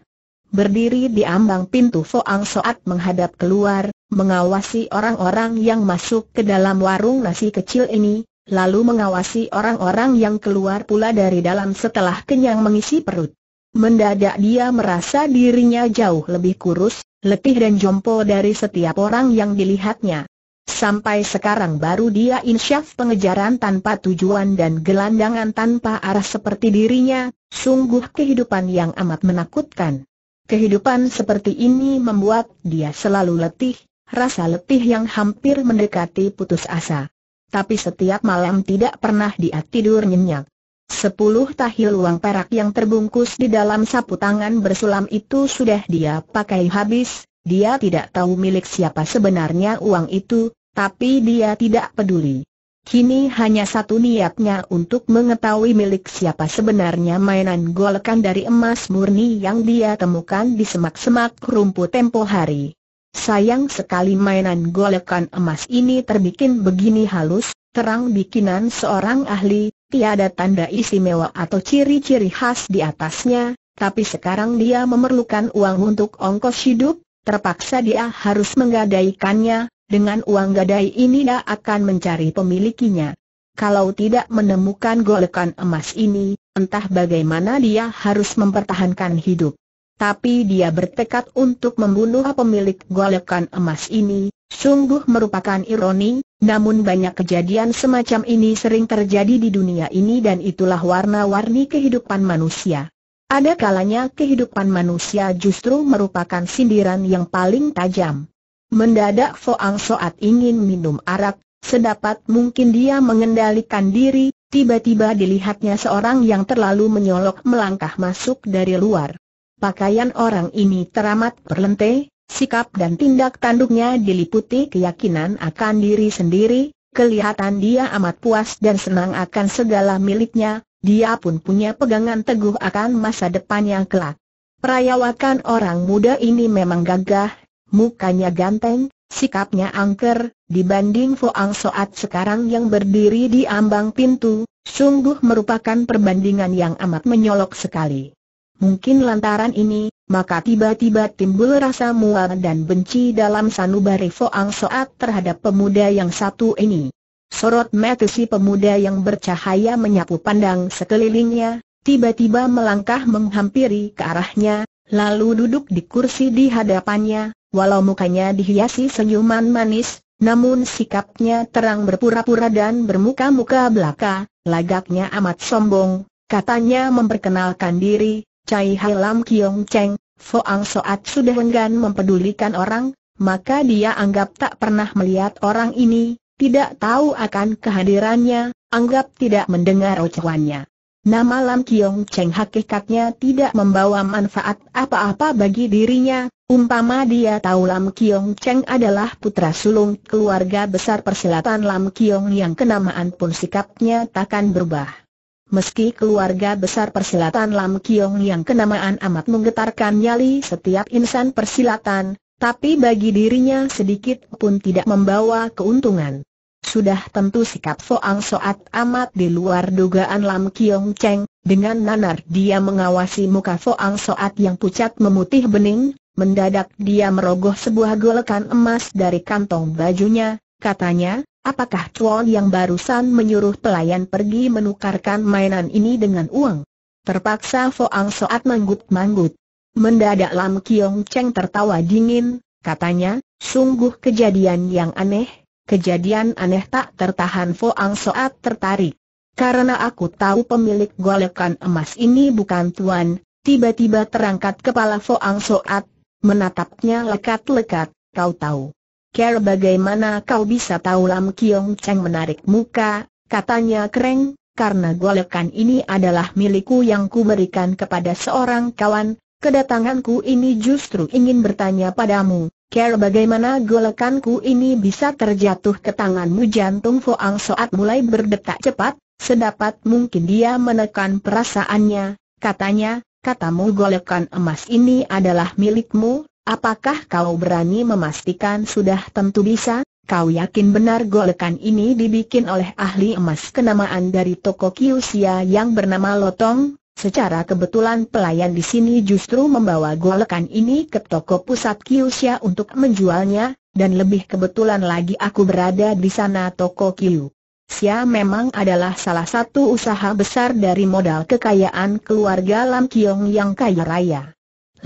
berdiri di ambang pintu Foang Soat menghadap keluar, mengawasi orang-orang yang masuk ke dalam warung nasi kecil ini, lalu mengawasi orang-orang yang keluar pula dari dalam setelah kenyang mengisi perut. Mendadak dia merasa dirinya jauh lebih kurus, letih dan jompo dari setiap orang yang dilihatnya. Sampai sekarang baru dia insyaf pengejaran tanpa tujuan dan gelandangan tanpa arah seperti dirinya, sungguh kehidupan yang amat menakutkan. Kehidupan seperti ini membuat dia selalu letih, rasa letih yang hampir mendekati putus asa. Tapi setiap malam tidak pernah dia tidur nyenyak. Sepuluh tahil uang perak yang terbungkus di dalam sapu tangan bersulam itu sudah dia pakai habis, dia tidak tahu milik siapa sebenarnya uang itu, tapi dia tidak peduli. Kini hanya satu niatnya untuk mengetahui milik siapa sebenarnya mainan golekan dari emas murni yang dia temukan di semak-semak rumput tempo hari. Sayang sekali mainan golekan emas ini terbikin begini halus, terang bikinan seorang ahli, tiada tanda istimewa atau ciri-ciri khas di atasnya, tapi sekarang dia memerlukan uang untuk ongkos hidup, terpaksa dia harus menggadaikannya, dengan uang gadai ini dia akan mencari pemilikinya. Kalau tidak menemukan golekan emas ini, entah bagaimana dia harus mempertahankan hidup. Tapi dia bertekad untuk membunuh pemilik golekan emas ini, sungguh merupakan ironi, namun banyak kejadian semacam ini sering terjadi di dunia ini dan itulah warna-warni kehidupan manusia. Ada kalanya kehidupan manusia justru merupakan sindiran yang paling tajam. Mendadak Foang Soat ingin minum arak, sedapat mungkin dia mengendalikan diri, tiba-tiba dilihatnya seorang yang terlalu menyolok melangkah masuk dari luar. Pakaian orang ini teramat berlente, sikap dan tindak tanduknya diliputi keyakinan akan diri sendiri, kelihatan dia amat puas dan senang akan segala miliknya, dia pun punya pegangan teguh akan masa depan yang kelak. Perayawakan orang muda ini memang gagah mukanya ganteng, sikapnya angker, dibanding Ang Soat sekarang yang berdiri di ambang pintu, sungguh merupakan perbandingan yang amat menyolok sekali. Mungkin lantaran ini, maka tiba-tiba timbul rasa mual dan benci dalam sanubari Ang Soat terhadap pemuda yang satu ini. Sorot mata si pemuda yang bercahaya menyapu pandang sekelilingnya, tiba-tiba melangkah menghampiri ke arahnya, lalu duduk di kursi di hadapannya, Walau mukanya dihiasi senyuman manis, namun sikapnya terang berpura-pura dan bermuka-muka belaka, lagaknya amat sombong, katanya memperkenalkan diri, Cai Hai Lam Kiong Cheng, Foang Soat sudah enggan mempedulikan orang, maka dia anggap tak pernah melihat orang ini, tidak tahu akan kehadirannya, anggap tidak mendengar ocehannya. Nama Lam Kiong Cheng hakikatnya tidak membawa manfaat apa-apa bagi dirinya, umpama dia tahu Lam Kiong Cheng adalah putra sulung keluarga besar persilatan Lam Kiong yang kenamaan pun sikapnya takkan berubah. Meski keluarga besar persilatan Lam Kiong yang kenamaan amat menggetarkan nyali setiap insan persilatan, tapi bagi dirinya sedikit pun tidak membawa keuntungan. Sudah tentu sikap Soang Soat amat di luar dugaan Lam Kiong Cheng, dengan nanar dia mengawasi muka Soang Soat yang pucat memutih bening, mendadak dia merogoh sebuah golekan emas dari kantong bajunya, katanya, apakah Chuan yang barusan menyuruh pelayan pergi menukarkan mainan ini dengan uang? Terpaksa Soang Soat manggut-manggut. Mendadak Lam Kiong Cheng tertawa dingin, katanya, sungguh kejadian yang aneh, Kejadian aneh tak tertahan Foang Soat tertarik. Karena aku tahu pemilik golekan emas ini bukan tuan, tiba-tiba terangkat kepala Foang Soat, menatapnya lekat-lekat, kau tahu. Care bagaimana kau bisa tahu Lam Kiong Cheng menarik muka, katanya kereng, karena golekan ini adalah milikku yang kuberikan kepada seorang kawan, kedatanganku ini justru ingin bertanya padamu, Care bagaimana golekanku ini bisa terjatuh ke tanganmu jantung Fuang Soat mulai berdetak cepat, sedapat mungkin dia menekan perasaannya, katanya, katamu golekan emas ini adalah milikmu, apakah kau berani memastikan sudah tentu bisa? Kau yakin benar golekan ini dibikin oleh ahli emas kenamaan dari toko Kiusia yang bernama Lotong? Secara kebetulan pelayan di sini justru membawa golekan ini ke toko pusat Kyushia untuk menjualnya, dan lebih kebetulan lagi aku berada di sana toko Kyu. Sia memang adalah salah satu usaha besar dari modal kekayaan keluarga Lam Kiong yang kaya raya.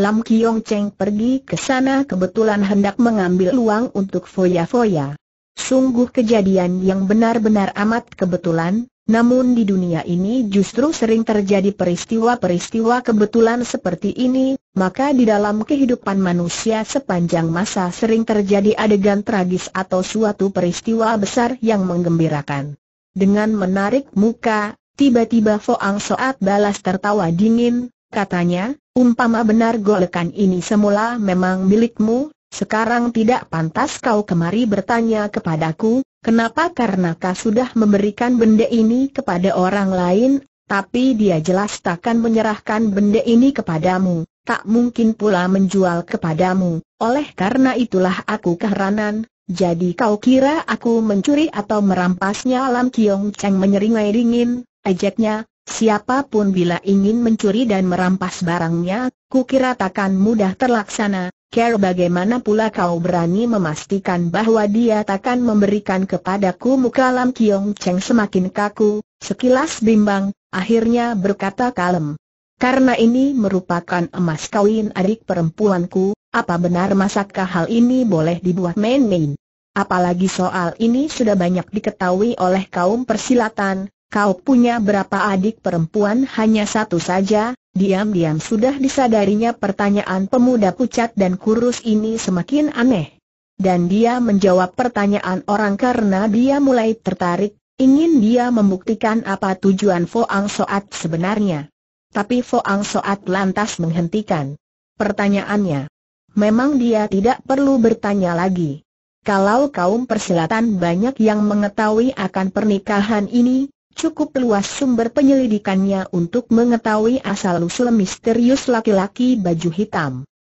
Lam Kiong Cheng pergi ke sana kebetulan hendak mengambil uang untuk foya-foya. Sungguh kejadian yang benar-benar amat kebetulan, namun di dunia ini justru sering terjadi peristiwa-peristiwa kebetulan seperti ini, maka di dalam kehidupan manusia sepanjang masa sering terjadi adegan tragis atau suatu peristiwa besar yang menggembirakan. Dengan menarik muka, tiba-tiba Foang Soat balas tertawa dingin, katanya, umpama benar golekan ini semula memang milikmu, sekarang tidak pantas kau kemari bertanya kepadaku, Kenapa? Karena kau sudah memberikan benda ini kepada orang lain, tapi dia jelas takkan menyerahkan benda ini kepadamu, tak mungkin pula menjual kepadamu. Oleh karena itulah aku keheranan, jadi kau kira aku mencuri atau merampasnya Lam Kiong Cheng menyeringai dingin, ejeknya, siapapun bila ingin mencuri dan merampas barangnya, kukira takkan mudah terlaksana, Care bagaimana pula kau berani memastikan bahwa dia takkan memberikan kepadaku muka Lam Kiong Cheng semakin kaku, sekilas bimbang, akhirnya berkata kalem. Karena ini merupakan emas kawin adik perempuanku, apa benar masakkah hal ini boleh dibuat main-main? Apalagi soal ini sudah banyak diketahui oleh kaum persilatan, kau punya berapa adik perempuan hanya satu saja, Diam-diam sudah disadarinya pertanyaan pemuda pucat dan kurus ini semakin aneh. Dan dia menjawab pertanyaan orang karena dia mulai tertarik, ingin dia membuktikan apa tujuan Foang Soat sebenarnya. Tapi Foang Soat lantas menghentikan pertanyaannya. Memang dia tidak perlu bertanya lagi. Kalau kaum persilatan banyak yang mengetahui akan pernikahan ini, Cukup luas sumber penyelidikannya untuk mengetahui asal-usul misterius laki-laki baju hitam.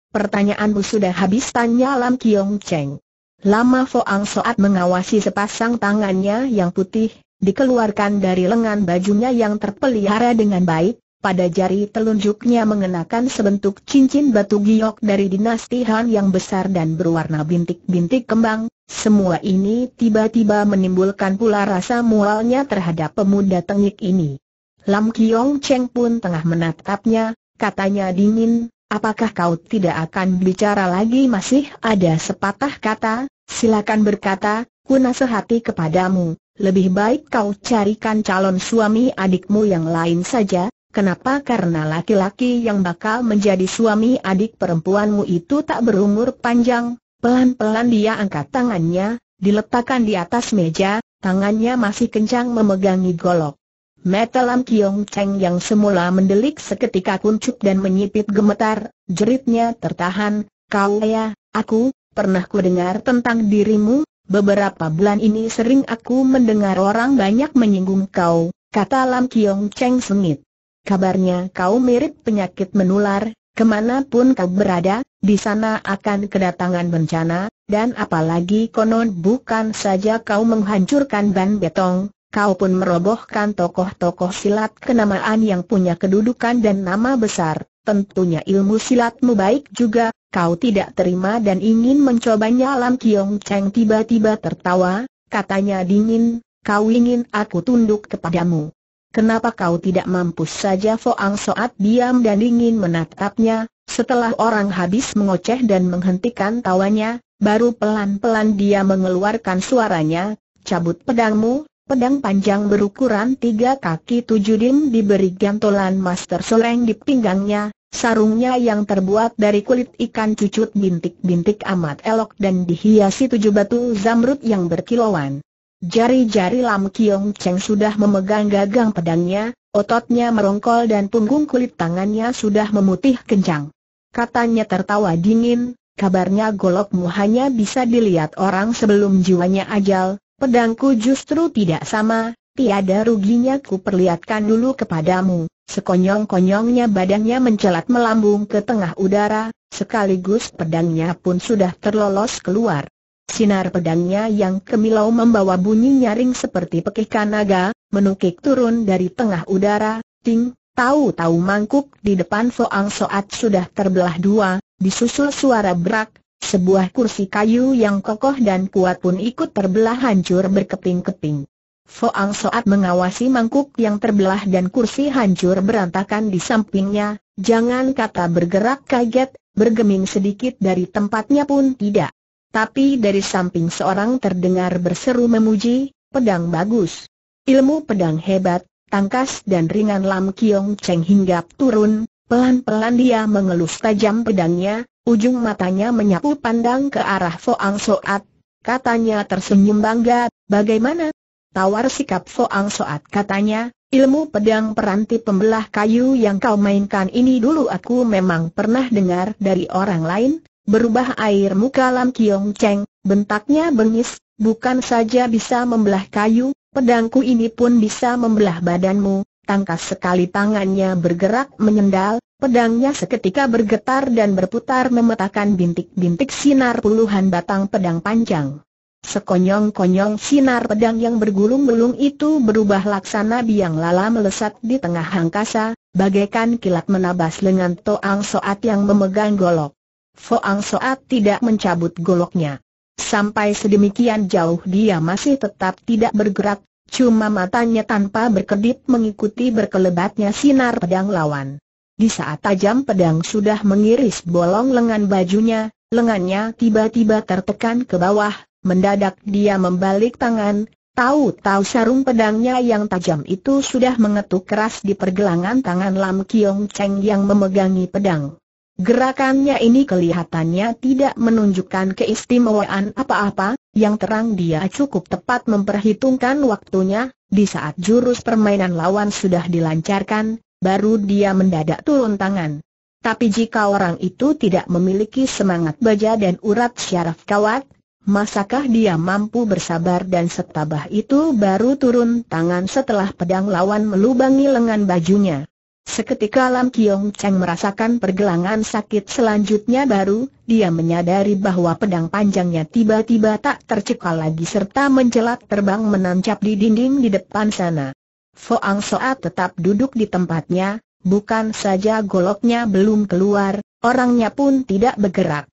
Pertanyaanmu sudah habis tanya Lam Kiong Cheng. Lama Foang Soat mengawasi sepasang tangannya yang putih, dikeluarkan dari lengan bajunya yang terpelihara dengan baik, pada jari telunjuknya mengenakan sebentuk cincin batu giok dari dinasti Han yang besar dan berwarna bintik-bintik kembang, semua ini tiba-tiba menimbulkan pula rasa mualnya terhadap pemuda tengik ini. Lam Kiong Cheng pun tengah menatapnya, katanya dingin, apakah kau tidak akan bicara lagi masih ada sepatah kata, silakan berkata, ku nasihati kepadamu, lebih baik kau carikan calon suami adikmu yang lain saja, kenapa karena laki-laki yang bakal menjadi suami adik perempuanmu itu tak berumur panjang, Pelan-pelan dia angkat tangannya, diletakkan di atas meja, tangannya masih kencang memegangi golok. Mata Lam Kiong Cheng yang semula mendelik seketika kuncup dan menyipit gemetar, jeritnya tertahan, kau ya, aku, pernah ku dengar tentang dirimu, beberapa bulan ini sering aku mendengar orang banyak menyinggung kau, kata Lam Kiong Cheng sengit. Kabarnya kau mirip penyakit menular, Kemanapun kau berada, di sana akan kedatangan bencana, dan apalagi konon bukan saja kau menghancurkan ban betong, kau pun merobohkan tokoh-tokoh silat kenamaan yang punya kedudukan dan nama besar. Tentunya ilmu silatmu baik juga, kau tidak terima dan ingin mencobanya Lam Kiong Cheng tiba-tiba tertawa, katanya dingin, kau ingin aku tunduk kepadamu. Kenapa kau tidak mampus saja Foang Soat diam dan dingin menatapnya, setelah orang habis mengoceh dan menghentikan tawanya, baru pelan-pelan dia mengeluarkan suaranya, cabut pedangmu, pedang panjang berukuran tiga kaki tujuh dim diberi gantolan master seleng di pinggangnya, Sarungnya yang terbuat dari kulit ikan cucut bintik-bintik amat elok dan dihiasi tujuh batu zamrud yang berkilauan. Jari-jari Lam Kiong Cheng sudah memegang gagang pedangnya, ototnya merongkol dan punggung kulit tangannya sudah memutih kencang. Katanya tertawa dingin, kabarnya golokmu hanya bisa dilihat orang sebelum jiwanya ajal, pedangku justru tidak sama, tiada ruginya ku perlihatkan dulu kepadamu. Sekonyong-konyongnya badannya mencelat melambung ke tengah udara, sekaligus pedangnya pun sudah terlolos keluar. Sinar pedangnya yang kemilau membawa bunyi nyaring seperti pekikan naga, menukik turun dari tengah udara, ting, tahu-tahu mangkuk di depan Soang Soat sudah terbelah dua, disusul suara berak, sebuah kursi kayu yang kokoh dan kuat pun ikut terbelah hancur berkeping-keping. Foang Soat mengawasi mangkuk yang terbelah dan kursi hancur berantakan di sampingnya, jangan kata bergerak kaget, bergeming sedikit dari tempatnya pun tidak tapi dari samping seorang terdengar berseru memuji, pedang bagus. Ilmu pedang hebat, tangkas dan ringan Lam Kiong Cheng hinggap turun, pelan-pelan dia mengelus tajam pedangnya, ujung matanya menyapu pandang ke arah Foang Soat, katanya tersenyum bangga, bagaimana? Tawar sikap Foang Soat katanya, ilmu pedang peranti pembelah kayu yang kau mainkan ini dulu aku memang pernah dengar dari orang lain, berubah air muka Lam Kiong Cheng, bentaknya bengis, bukan saja bisa membelah kayu, pedangku ini pun bisa membelah badanmu, tangkas sekali tangannya bergerak menyendal, pedangnya seketika bergetar dan berputar memetakan bintik-bintik sinar puluhan batang pedang panjang. Sekonyong-konyong sinar pedang yang bergulung-gulung itu berubah laksana biang lala melesat di tengah angkasa, bagaikan kilat menabas lengan Toang Soat yang memegang golok. Foang Soat tidak mencabut goloknya. Sampai sedemikian jauh dia masih tetap tidak bergerak, cuma matanya tanpa berkedip mengikuti berkelebatnya sinar pedang lawan. Di saat tajam pedang sudah mengiris bolong lengan bajunya, lengannya tiba-tiba tertekan ke bawah, mendadak dia membalik tangan, tahu-tahu sarung pedangnya yang tajam itu sudah mengetuk keras di pergelangan tangan Lam Kiong Cheng yang memegangi pedang. Gerakannya ini kelihatannya tidak menunjukkan keistimewaan apa-apa, yang terang dia cukup tepat memperhitungkan waktunya, di saat jurus permainan lawan sudah dilancarkan, baru dia mendadak turun tangan. Tapi jika orang itu tidak memiliki semangat baja dan urat syaraf kawat, masakah dia mampu bersabar dan setabah itu baru turun tangan setelah pedang lawan melubangi lengan bajunya? Seketika Lam Kiong Cheng merasakan pergelangan sakit selanjutnya baru, dia menyadari bahwa pedang panjangnya tiba-tiba tak tercekal lagi serta mencelat terbang menancap di dinding di depan sana. Foang Soat tetap duduk di tempatnya, bukan saja goloknya belum keluar, orangnya pun tidak bergerak.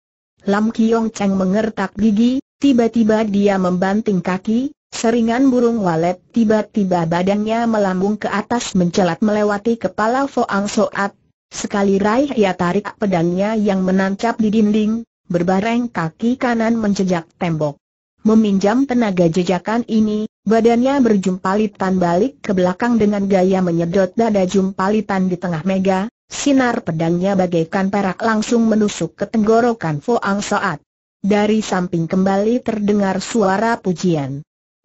Lam Kiong Cheng mengertak gigi, tiba-tiba dia membanting kaki, Seringan burung walet tiba-tiba badannya melambung ke atas mencelat melewati kepala Foang Soat. Sekali raih ia tarik pedangnya yang menancap di dinding, berbareng kaki kanan mencejak tembok. Meminjam tenaga jejakan ini, badannya berjumpalitan balik ke belakang dengan gaya menyedot dada jumpalitan di tengah mega, sinar pedangnya bagaikan perak langsung menusuk ke tenggorokan Foang Soat. Dari samping kembali terdengar suara pujian.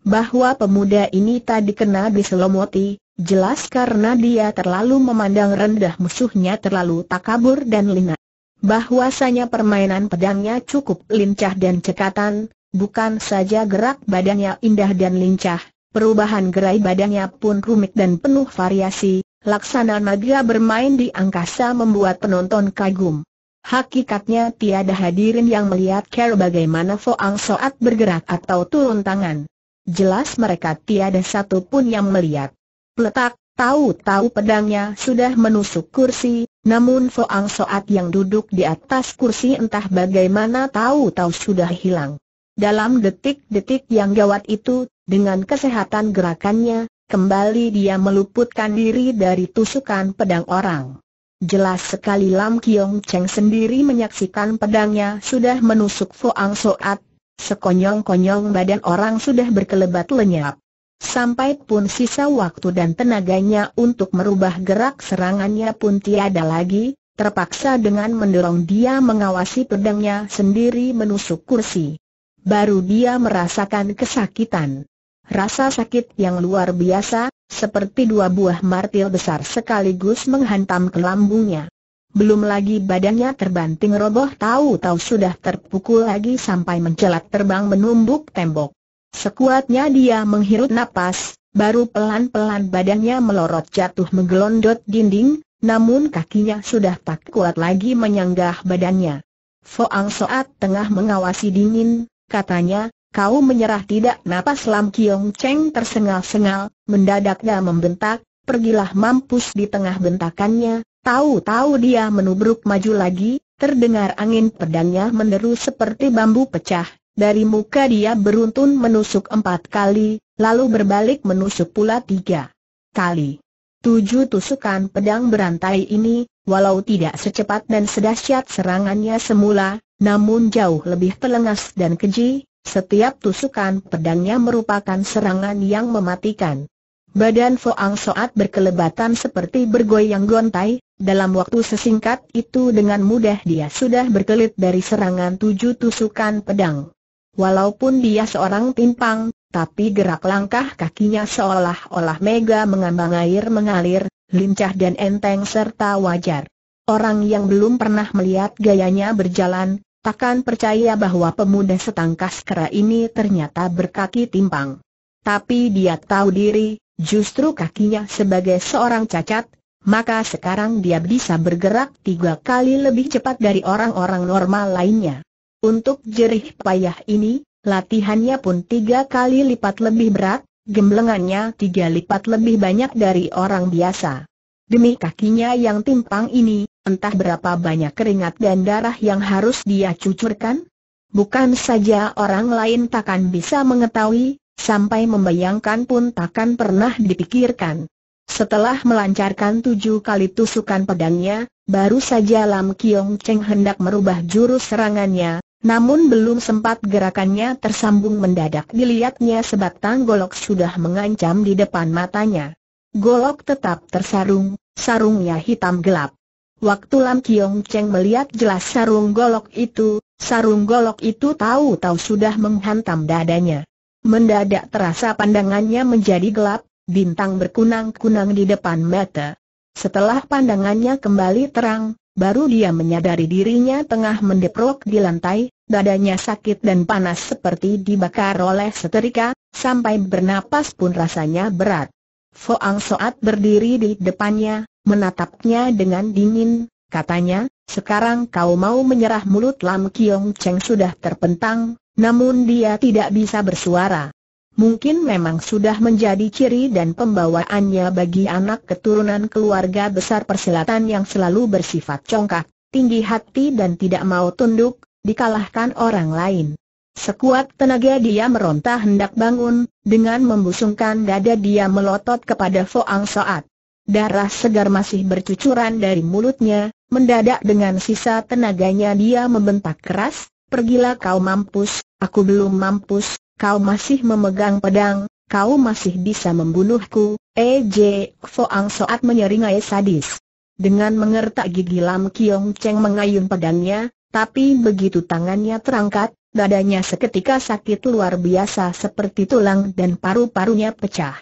Bahwa pemuda ini tadi kena diselomoti, jelas karena dia terlalu memandang rendah musuhnya terlalu takabur dan lina. Bahwasanya permainan pedangnya cukup lincah dan cekatan, bukan saja gerak badannya indah dan lincah, perubahan gerai badannya pun rumit dan penuh variasi, laksana naga bermain di angkasa membuat penonton kagum. Hakikatnya tiada hadirin yang melihat care bagaimana Foang Soat bergerak atau turun tangan. Jelas mereka tiada satu pun yang melihat. Letak, tahu-tahu pedangnya sudah menusuk kursi, namun Foang Soat yang duduk di atas kursi entah bagaimana tahu-tahu sudah hilang. Dalam detik-detik yang gawat itu, dengan kesehatan gerakannya, kembali dia meluputkan diri dari tusukan pedang orang. Jelas sekali Lam Kiong Cheng sendiri menyaksikan pedangnya sudah menusuk Foang Soat, Sekonyong-konyong badan orang sudah berkelebat lenyap. Sampai pun sisa waktu dan tenaganya untuk merubah gerak serangannya pun tiada lagi, terpaksa dengan mendorong dia mengawasi pedangnya sendiri menusuk kursi. Baru dia merasakan kesakitan. Rasa sakit yang luar biasa, seperti dua buah martil besar sekaligus menghantam ke lambungnya. Belum lagi badannya terbanting roboh tahu-tahu sudah terpukul lagi sampai mencelat terbang menumbuk tembok. Sekuatnya dia menghirup napas, baru pelan-pelan badannya melorot jatuh menggelondot dinding, namun kakinya sudah tak kuat lagi menyanggah badannya. Foang Soat tengah mengawasi dingin, katanya, kau menyerah tidak napas Lam Kiong Cheng tersengal-sengal, mendadaknya membentak, pergilah mampus di tengah bentakannya, Tahu-tahu dia menubruk maju lagi, terdengar angin pedangnya menderu seperti bambu pecah, dari muka dia beruntun menusuk empat kali, lalu berbalik menusuk pula tiga kali. Tujuh tusukan pedang berantai ini, walau tidak secepat dan sedahsyat serangannya semula, namun jauh lebih telengas dan keji, setiap tusukan pedangnya merupakan serangan yang mematikan. Badan Foang Soat berkelebatan seperti bergoyang gontai, dalam waktu sesingkat itu dengan mudah dia sudah berkelit dari serangan tujuh tusukan pedang. Walaupun dia seorang timpang, tapi gerak langkah kakinya seolah-olah mega mengambang air mengalir, lincah dan enteng serta wajar. Orang yang belum pernah melihat gayanya berjalan, takkan percaya bahwa pemuda setangkas kera ini ternyata berkaki timpang. Tapi dia tahu diri, justru kakinya sebagai seorang cacat, maka sekarang dia bisa bergerak tiga kali lebih cepat dari orang-orang normal lainnya. Untuk jerih payah ini, latihannya pun tiga kali lipat lebih berat, gemblengannya tiga lipat lebih banyak dari orang biasa. Demi kakinya yang timpang ini, entah berapa banyak keringat dan darah yang harus dia cucurkan? Bukan saja orang lain takkan bisa mengetahui, sampai membayangkan pun takkan pernah dipikirkan. Setelah melancarkan tujuh kali tusukan pedangnya, baru saja Lam Kiong Cheng hendak merubah jurus serangannya, namun belum sempat gerakannya tersambung mendadak dilihatnya sebatang golok sudah mengancam di depan matanya. Golok tetap tersarung, sarungnya hitam gelap. Waktu Lam Kiong Cheng melihat jelas sarung golok itu, sarung golok itu tahu-tahu sudah menghantam dadanya. Mendadak terasa pandangannya menjadi gelap, bintang berkunang-kunang di depan mata. Setelah pandangannya kembali terang, baru dia menyadari dirinya tengah mendeprok di lantai, dadanya sakit dan panas seperti dibakar oleh seterika, sampai bernapas pun rasanya berat. Foang Soat berdiri di depannya, menatapnya dengan dingin, katanya, sekarang kau mau menyerah mulut Lam Kiong Cheng sudah terpentang, namun dia tidak bisa bersuara. Mungkin memang sudah menjadi ciri dan pembawaannya bagi anak keturunan keluarga besar persilatan yang selalu bersifat congkak, tinggi hati dan tidak mau tunduk, dikalahkan orang lain. Sekuat tenaga dia meronta hendak bangun, dengan membusungkan dada dia melotot kepada Foang Soat. Darah segar masih bercucuran dari mulutnya, mendadak dengan sisa tenaganya dia membentak keras, Pergilah kau mampus, aku belum mampus, kau masih memegang pedang, kau masih bisa membunuhku, E.J. Eh, Ang Soat menyeringai sadis. Dengan mengertak gigi Lam Kiong Cheng mengayun pedangnya, tapi begitu tangannya terangkat, dadanya seketika sakit luar biasa seperti tulang dan paru-parunya pecah.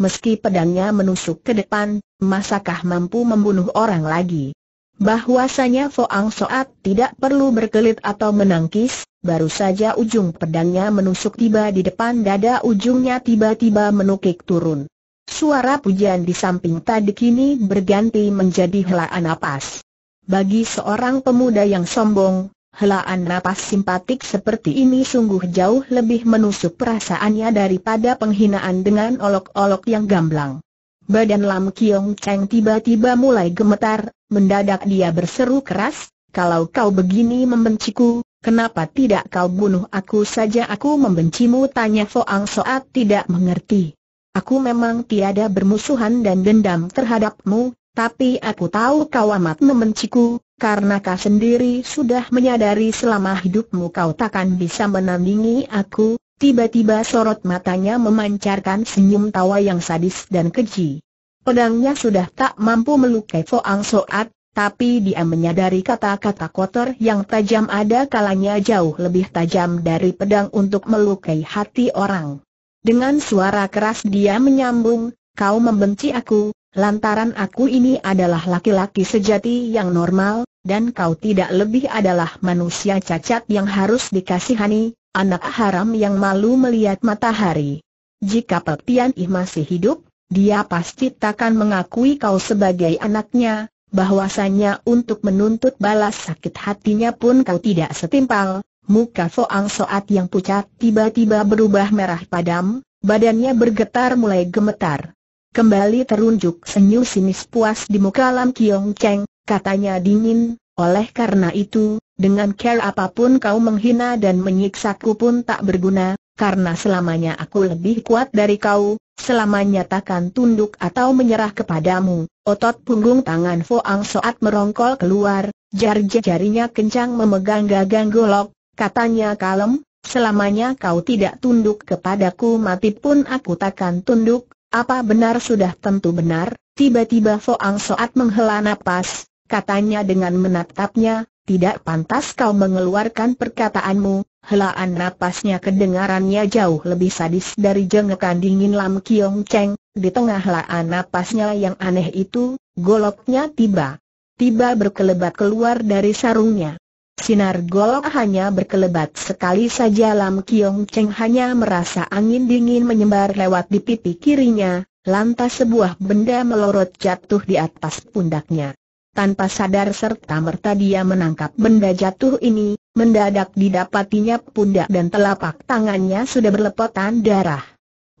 Meski pedangnya menusuk ke depan, masakah mampu membunuh orang lagi? bahwasanya Foang Soat tidak perlu berkelit atau menangkis, baru saja ujung pedangnya menusuk tiba di depan dada ujungnya tiba-tiba menukik turun. Suara pujian di samping tadi kini berganti menjadi helaan napas. Bagi seorang pemuda yang sombong, helaan napas simpatik seperti ini sungguh jauh lebih menusuk perasaannya daripada penghinaan dengan olok-olok yang gamblang. Badan Lam Kiong Cheng tiba-tiba mulai gemetar, Mendadak dia berseru keras, kalau kau begini membenciku, kenapa tidak kau bunuh aku saja aku membencimu tanya Foang Soat tidak mengerti. Aku memang tiada bermusuhan dan dendam terhadapmu, tapi aku tahu kau amat membenciku, karena kau sendiri sudah menyadari selama hidupmu kau takkan bisa menandingi aku. Tiba-tiba sorot matanya memancarkan senyum tawa yang sadis dan keji. Pedangnya sudah tak mampu melukai Foang Soat, tapi dia menyadari kata-kata kotor yang tajam ada kalanya jauh lebih tajam dari pedang untuk melukai hati orang. Dengan suara keras dia menyambung, kau membenci aku, lantaran aku ini adalah laki-laki sejati yang normal, dan kau tidak lebih adalah manusia cacat yang harus dikasihani, anak haram yang malu melihat matahari. Jika Tian Ih masih hidup, dia pasti takkan mengakui kau sebagai anaknya, bahwasanya untuk menuntut balas sakit hatinya pun kau tidak setimpal. Muka Foang Soat yang pucat tiba-tiba berubah merah padam, badannya bergetar mulai gemetar. Kembali terunjuk senyum sinis puas di muka Lam Kiong Cheng, katanya dingin, oleh karena itu, dengan care apapun kau menghina dan menyiksaku pun tak berguna, karena selamanya aku lebih kuat dari kau, Selamanya takkan tunduk atau menyerah kepadamu. Otot punggung tangan Foang Soat merongkol keluar, jari-jarinya kencang memegang gagang golok, katanya kalem, selamanya kau tidak tunduk kepadaku mati pun aku takkan tunduk, apa benar sudah tentu benar, tiba-tiba Foang Soat menghela nafas. katanya dengan menatapnya, tidak pantas kau mengeluarkan perkataanmu, Helaan napasnya kedengarannya jauh lebih sadis dari jengekan dingin Lam Kiong Cheng, di tengah helaan napasnya yang aneh itu, goloknya tiba. Tiba berkelebat keluar dari sarungnya. Sinar golok hanya berkelebat sekali saja Lam Kiong Cheng hanya merasa angin dingin menyebar lewat di pipi kirinya, lantas sebuah benda melorot jatuh di atas pundaknya tanpa sadar serta merta dia menangkap benda jatuh ini, mendadak didapatinya pundak dan telapak tangannya sudah berlepotan darah.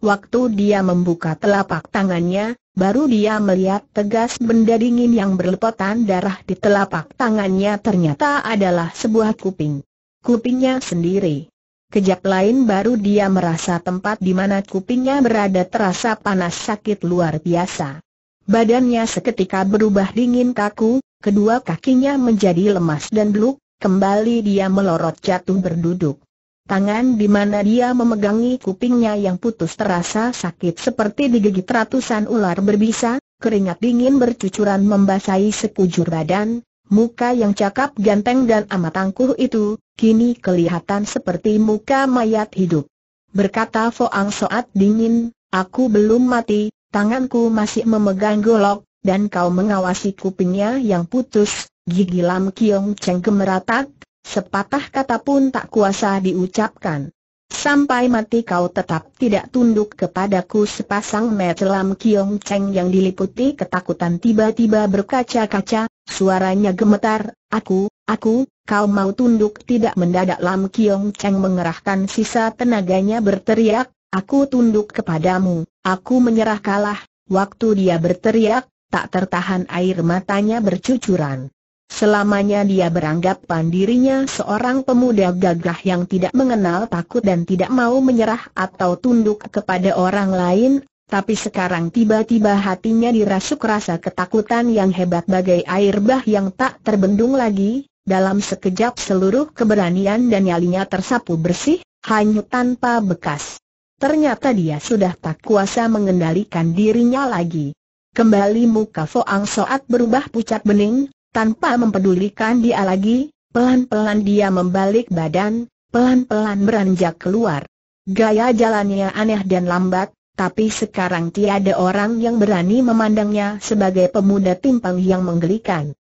Waktu dia membuka telapak tangannya, baru dia melihat tegas benda dingin yang berlepotan darah di telapak tangannya ternyata adalah sebuah kuping. Kupingnya sendiri. Kejap lain baru dia merasa tempat di mana kupingnya berada terasa panas sakit luar biasa. Badannya seketika berubah dingin kaku, kedua kakinya menjadi lemas dan beluk, kembali dia melorot jatuh berduduk. Tangan di mana dia memegangi kupingnya yang putus terasa sakit seperti digigit ratusan ular berbisa, keringat dingin bercucuran membasahi sekujur badan, muka yang cakap ganteng dan amat angkuh itu, kini kelihatan seperti muka mayat hidup. Berkata Ang Soat dingin, aku belum mati, Tanganku masih memegang golok, dan kau mengawasi kupingnya yang putus, gigi Lam Kiong Cheng gemeratak, sepatah kata pun tak kuasa diucapkan. Sampai mati kau tetap tidak tunduk kepadaku sepasang mata Lam Kiong Cheng yang diliputi ketakutan tiba-tiba berkaca-kaca, suaranya gemetar, aku, aku, kau mau tunduk tidak mendadak Lam Kiong Cheng mengerahkan sisa tenaganya berteriak, Aku tunduk kepadamu, aku menyerah kalah, waktu dia berteriak, tak tertahan air matanya bercucuran. Selamanya dia beranggapan dirinya seorang pemuda gagah yang tidak mengenal takut dan tidak mau menyerah atau tunduk kepada orang lain, tapi sekarang tiba-tiba hatinya dirasuk rasa ketakutan yang hebat bagai air bah yang tak terbendung lagi, dalam sekejap seluruh keberanian dan nyalinya tersapu bersih, hanyut tanpa bekas. Ternyata dia sudah tak kuasa mengendalikan dirinya lagi. Kembali muka Foang Soat berubah pucat bening, tanpa mempedulikan dia lagi, pelan-pelan dia membalik badan, pelan-pelan beranjak keluar. Gaya jalannya aneh dan lambat, tapi sekarang tiada orang yang berani memandangnya sebagai pemuda timpang yang menggelikan.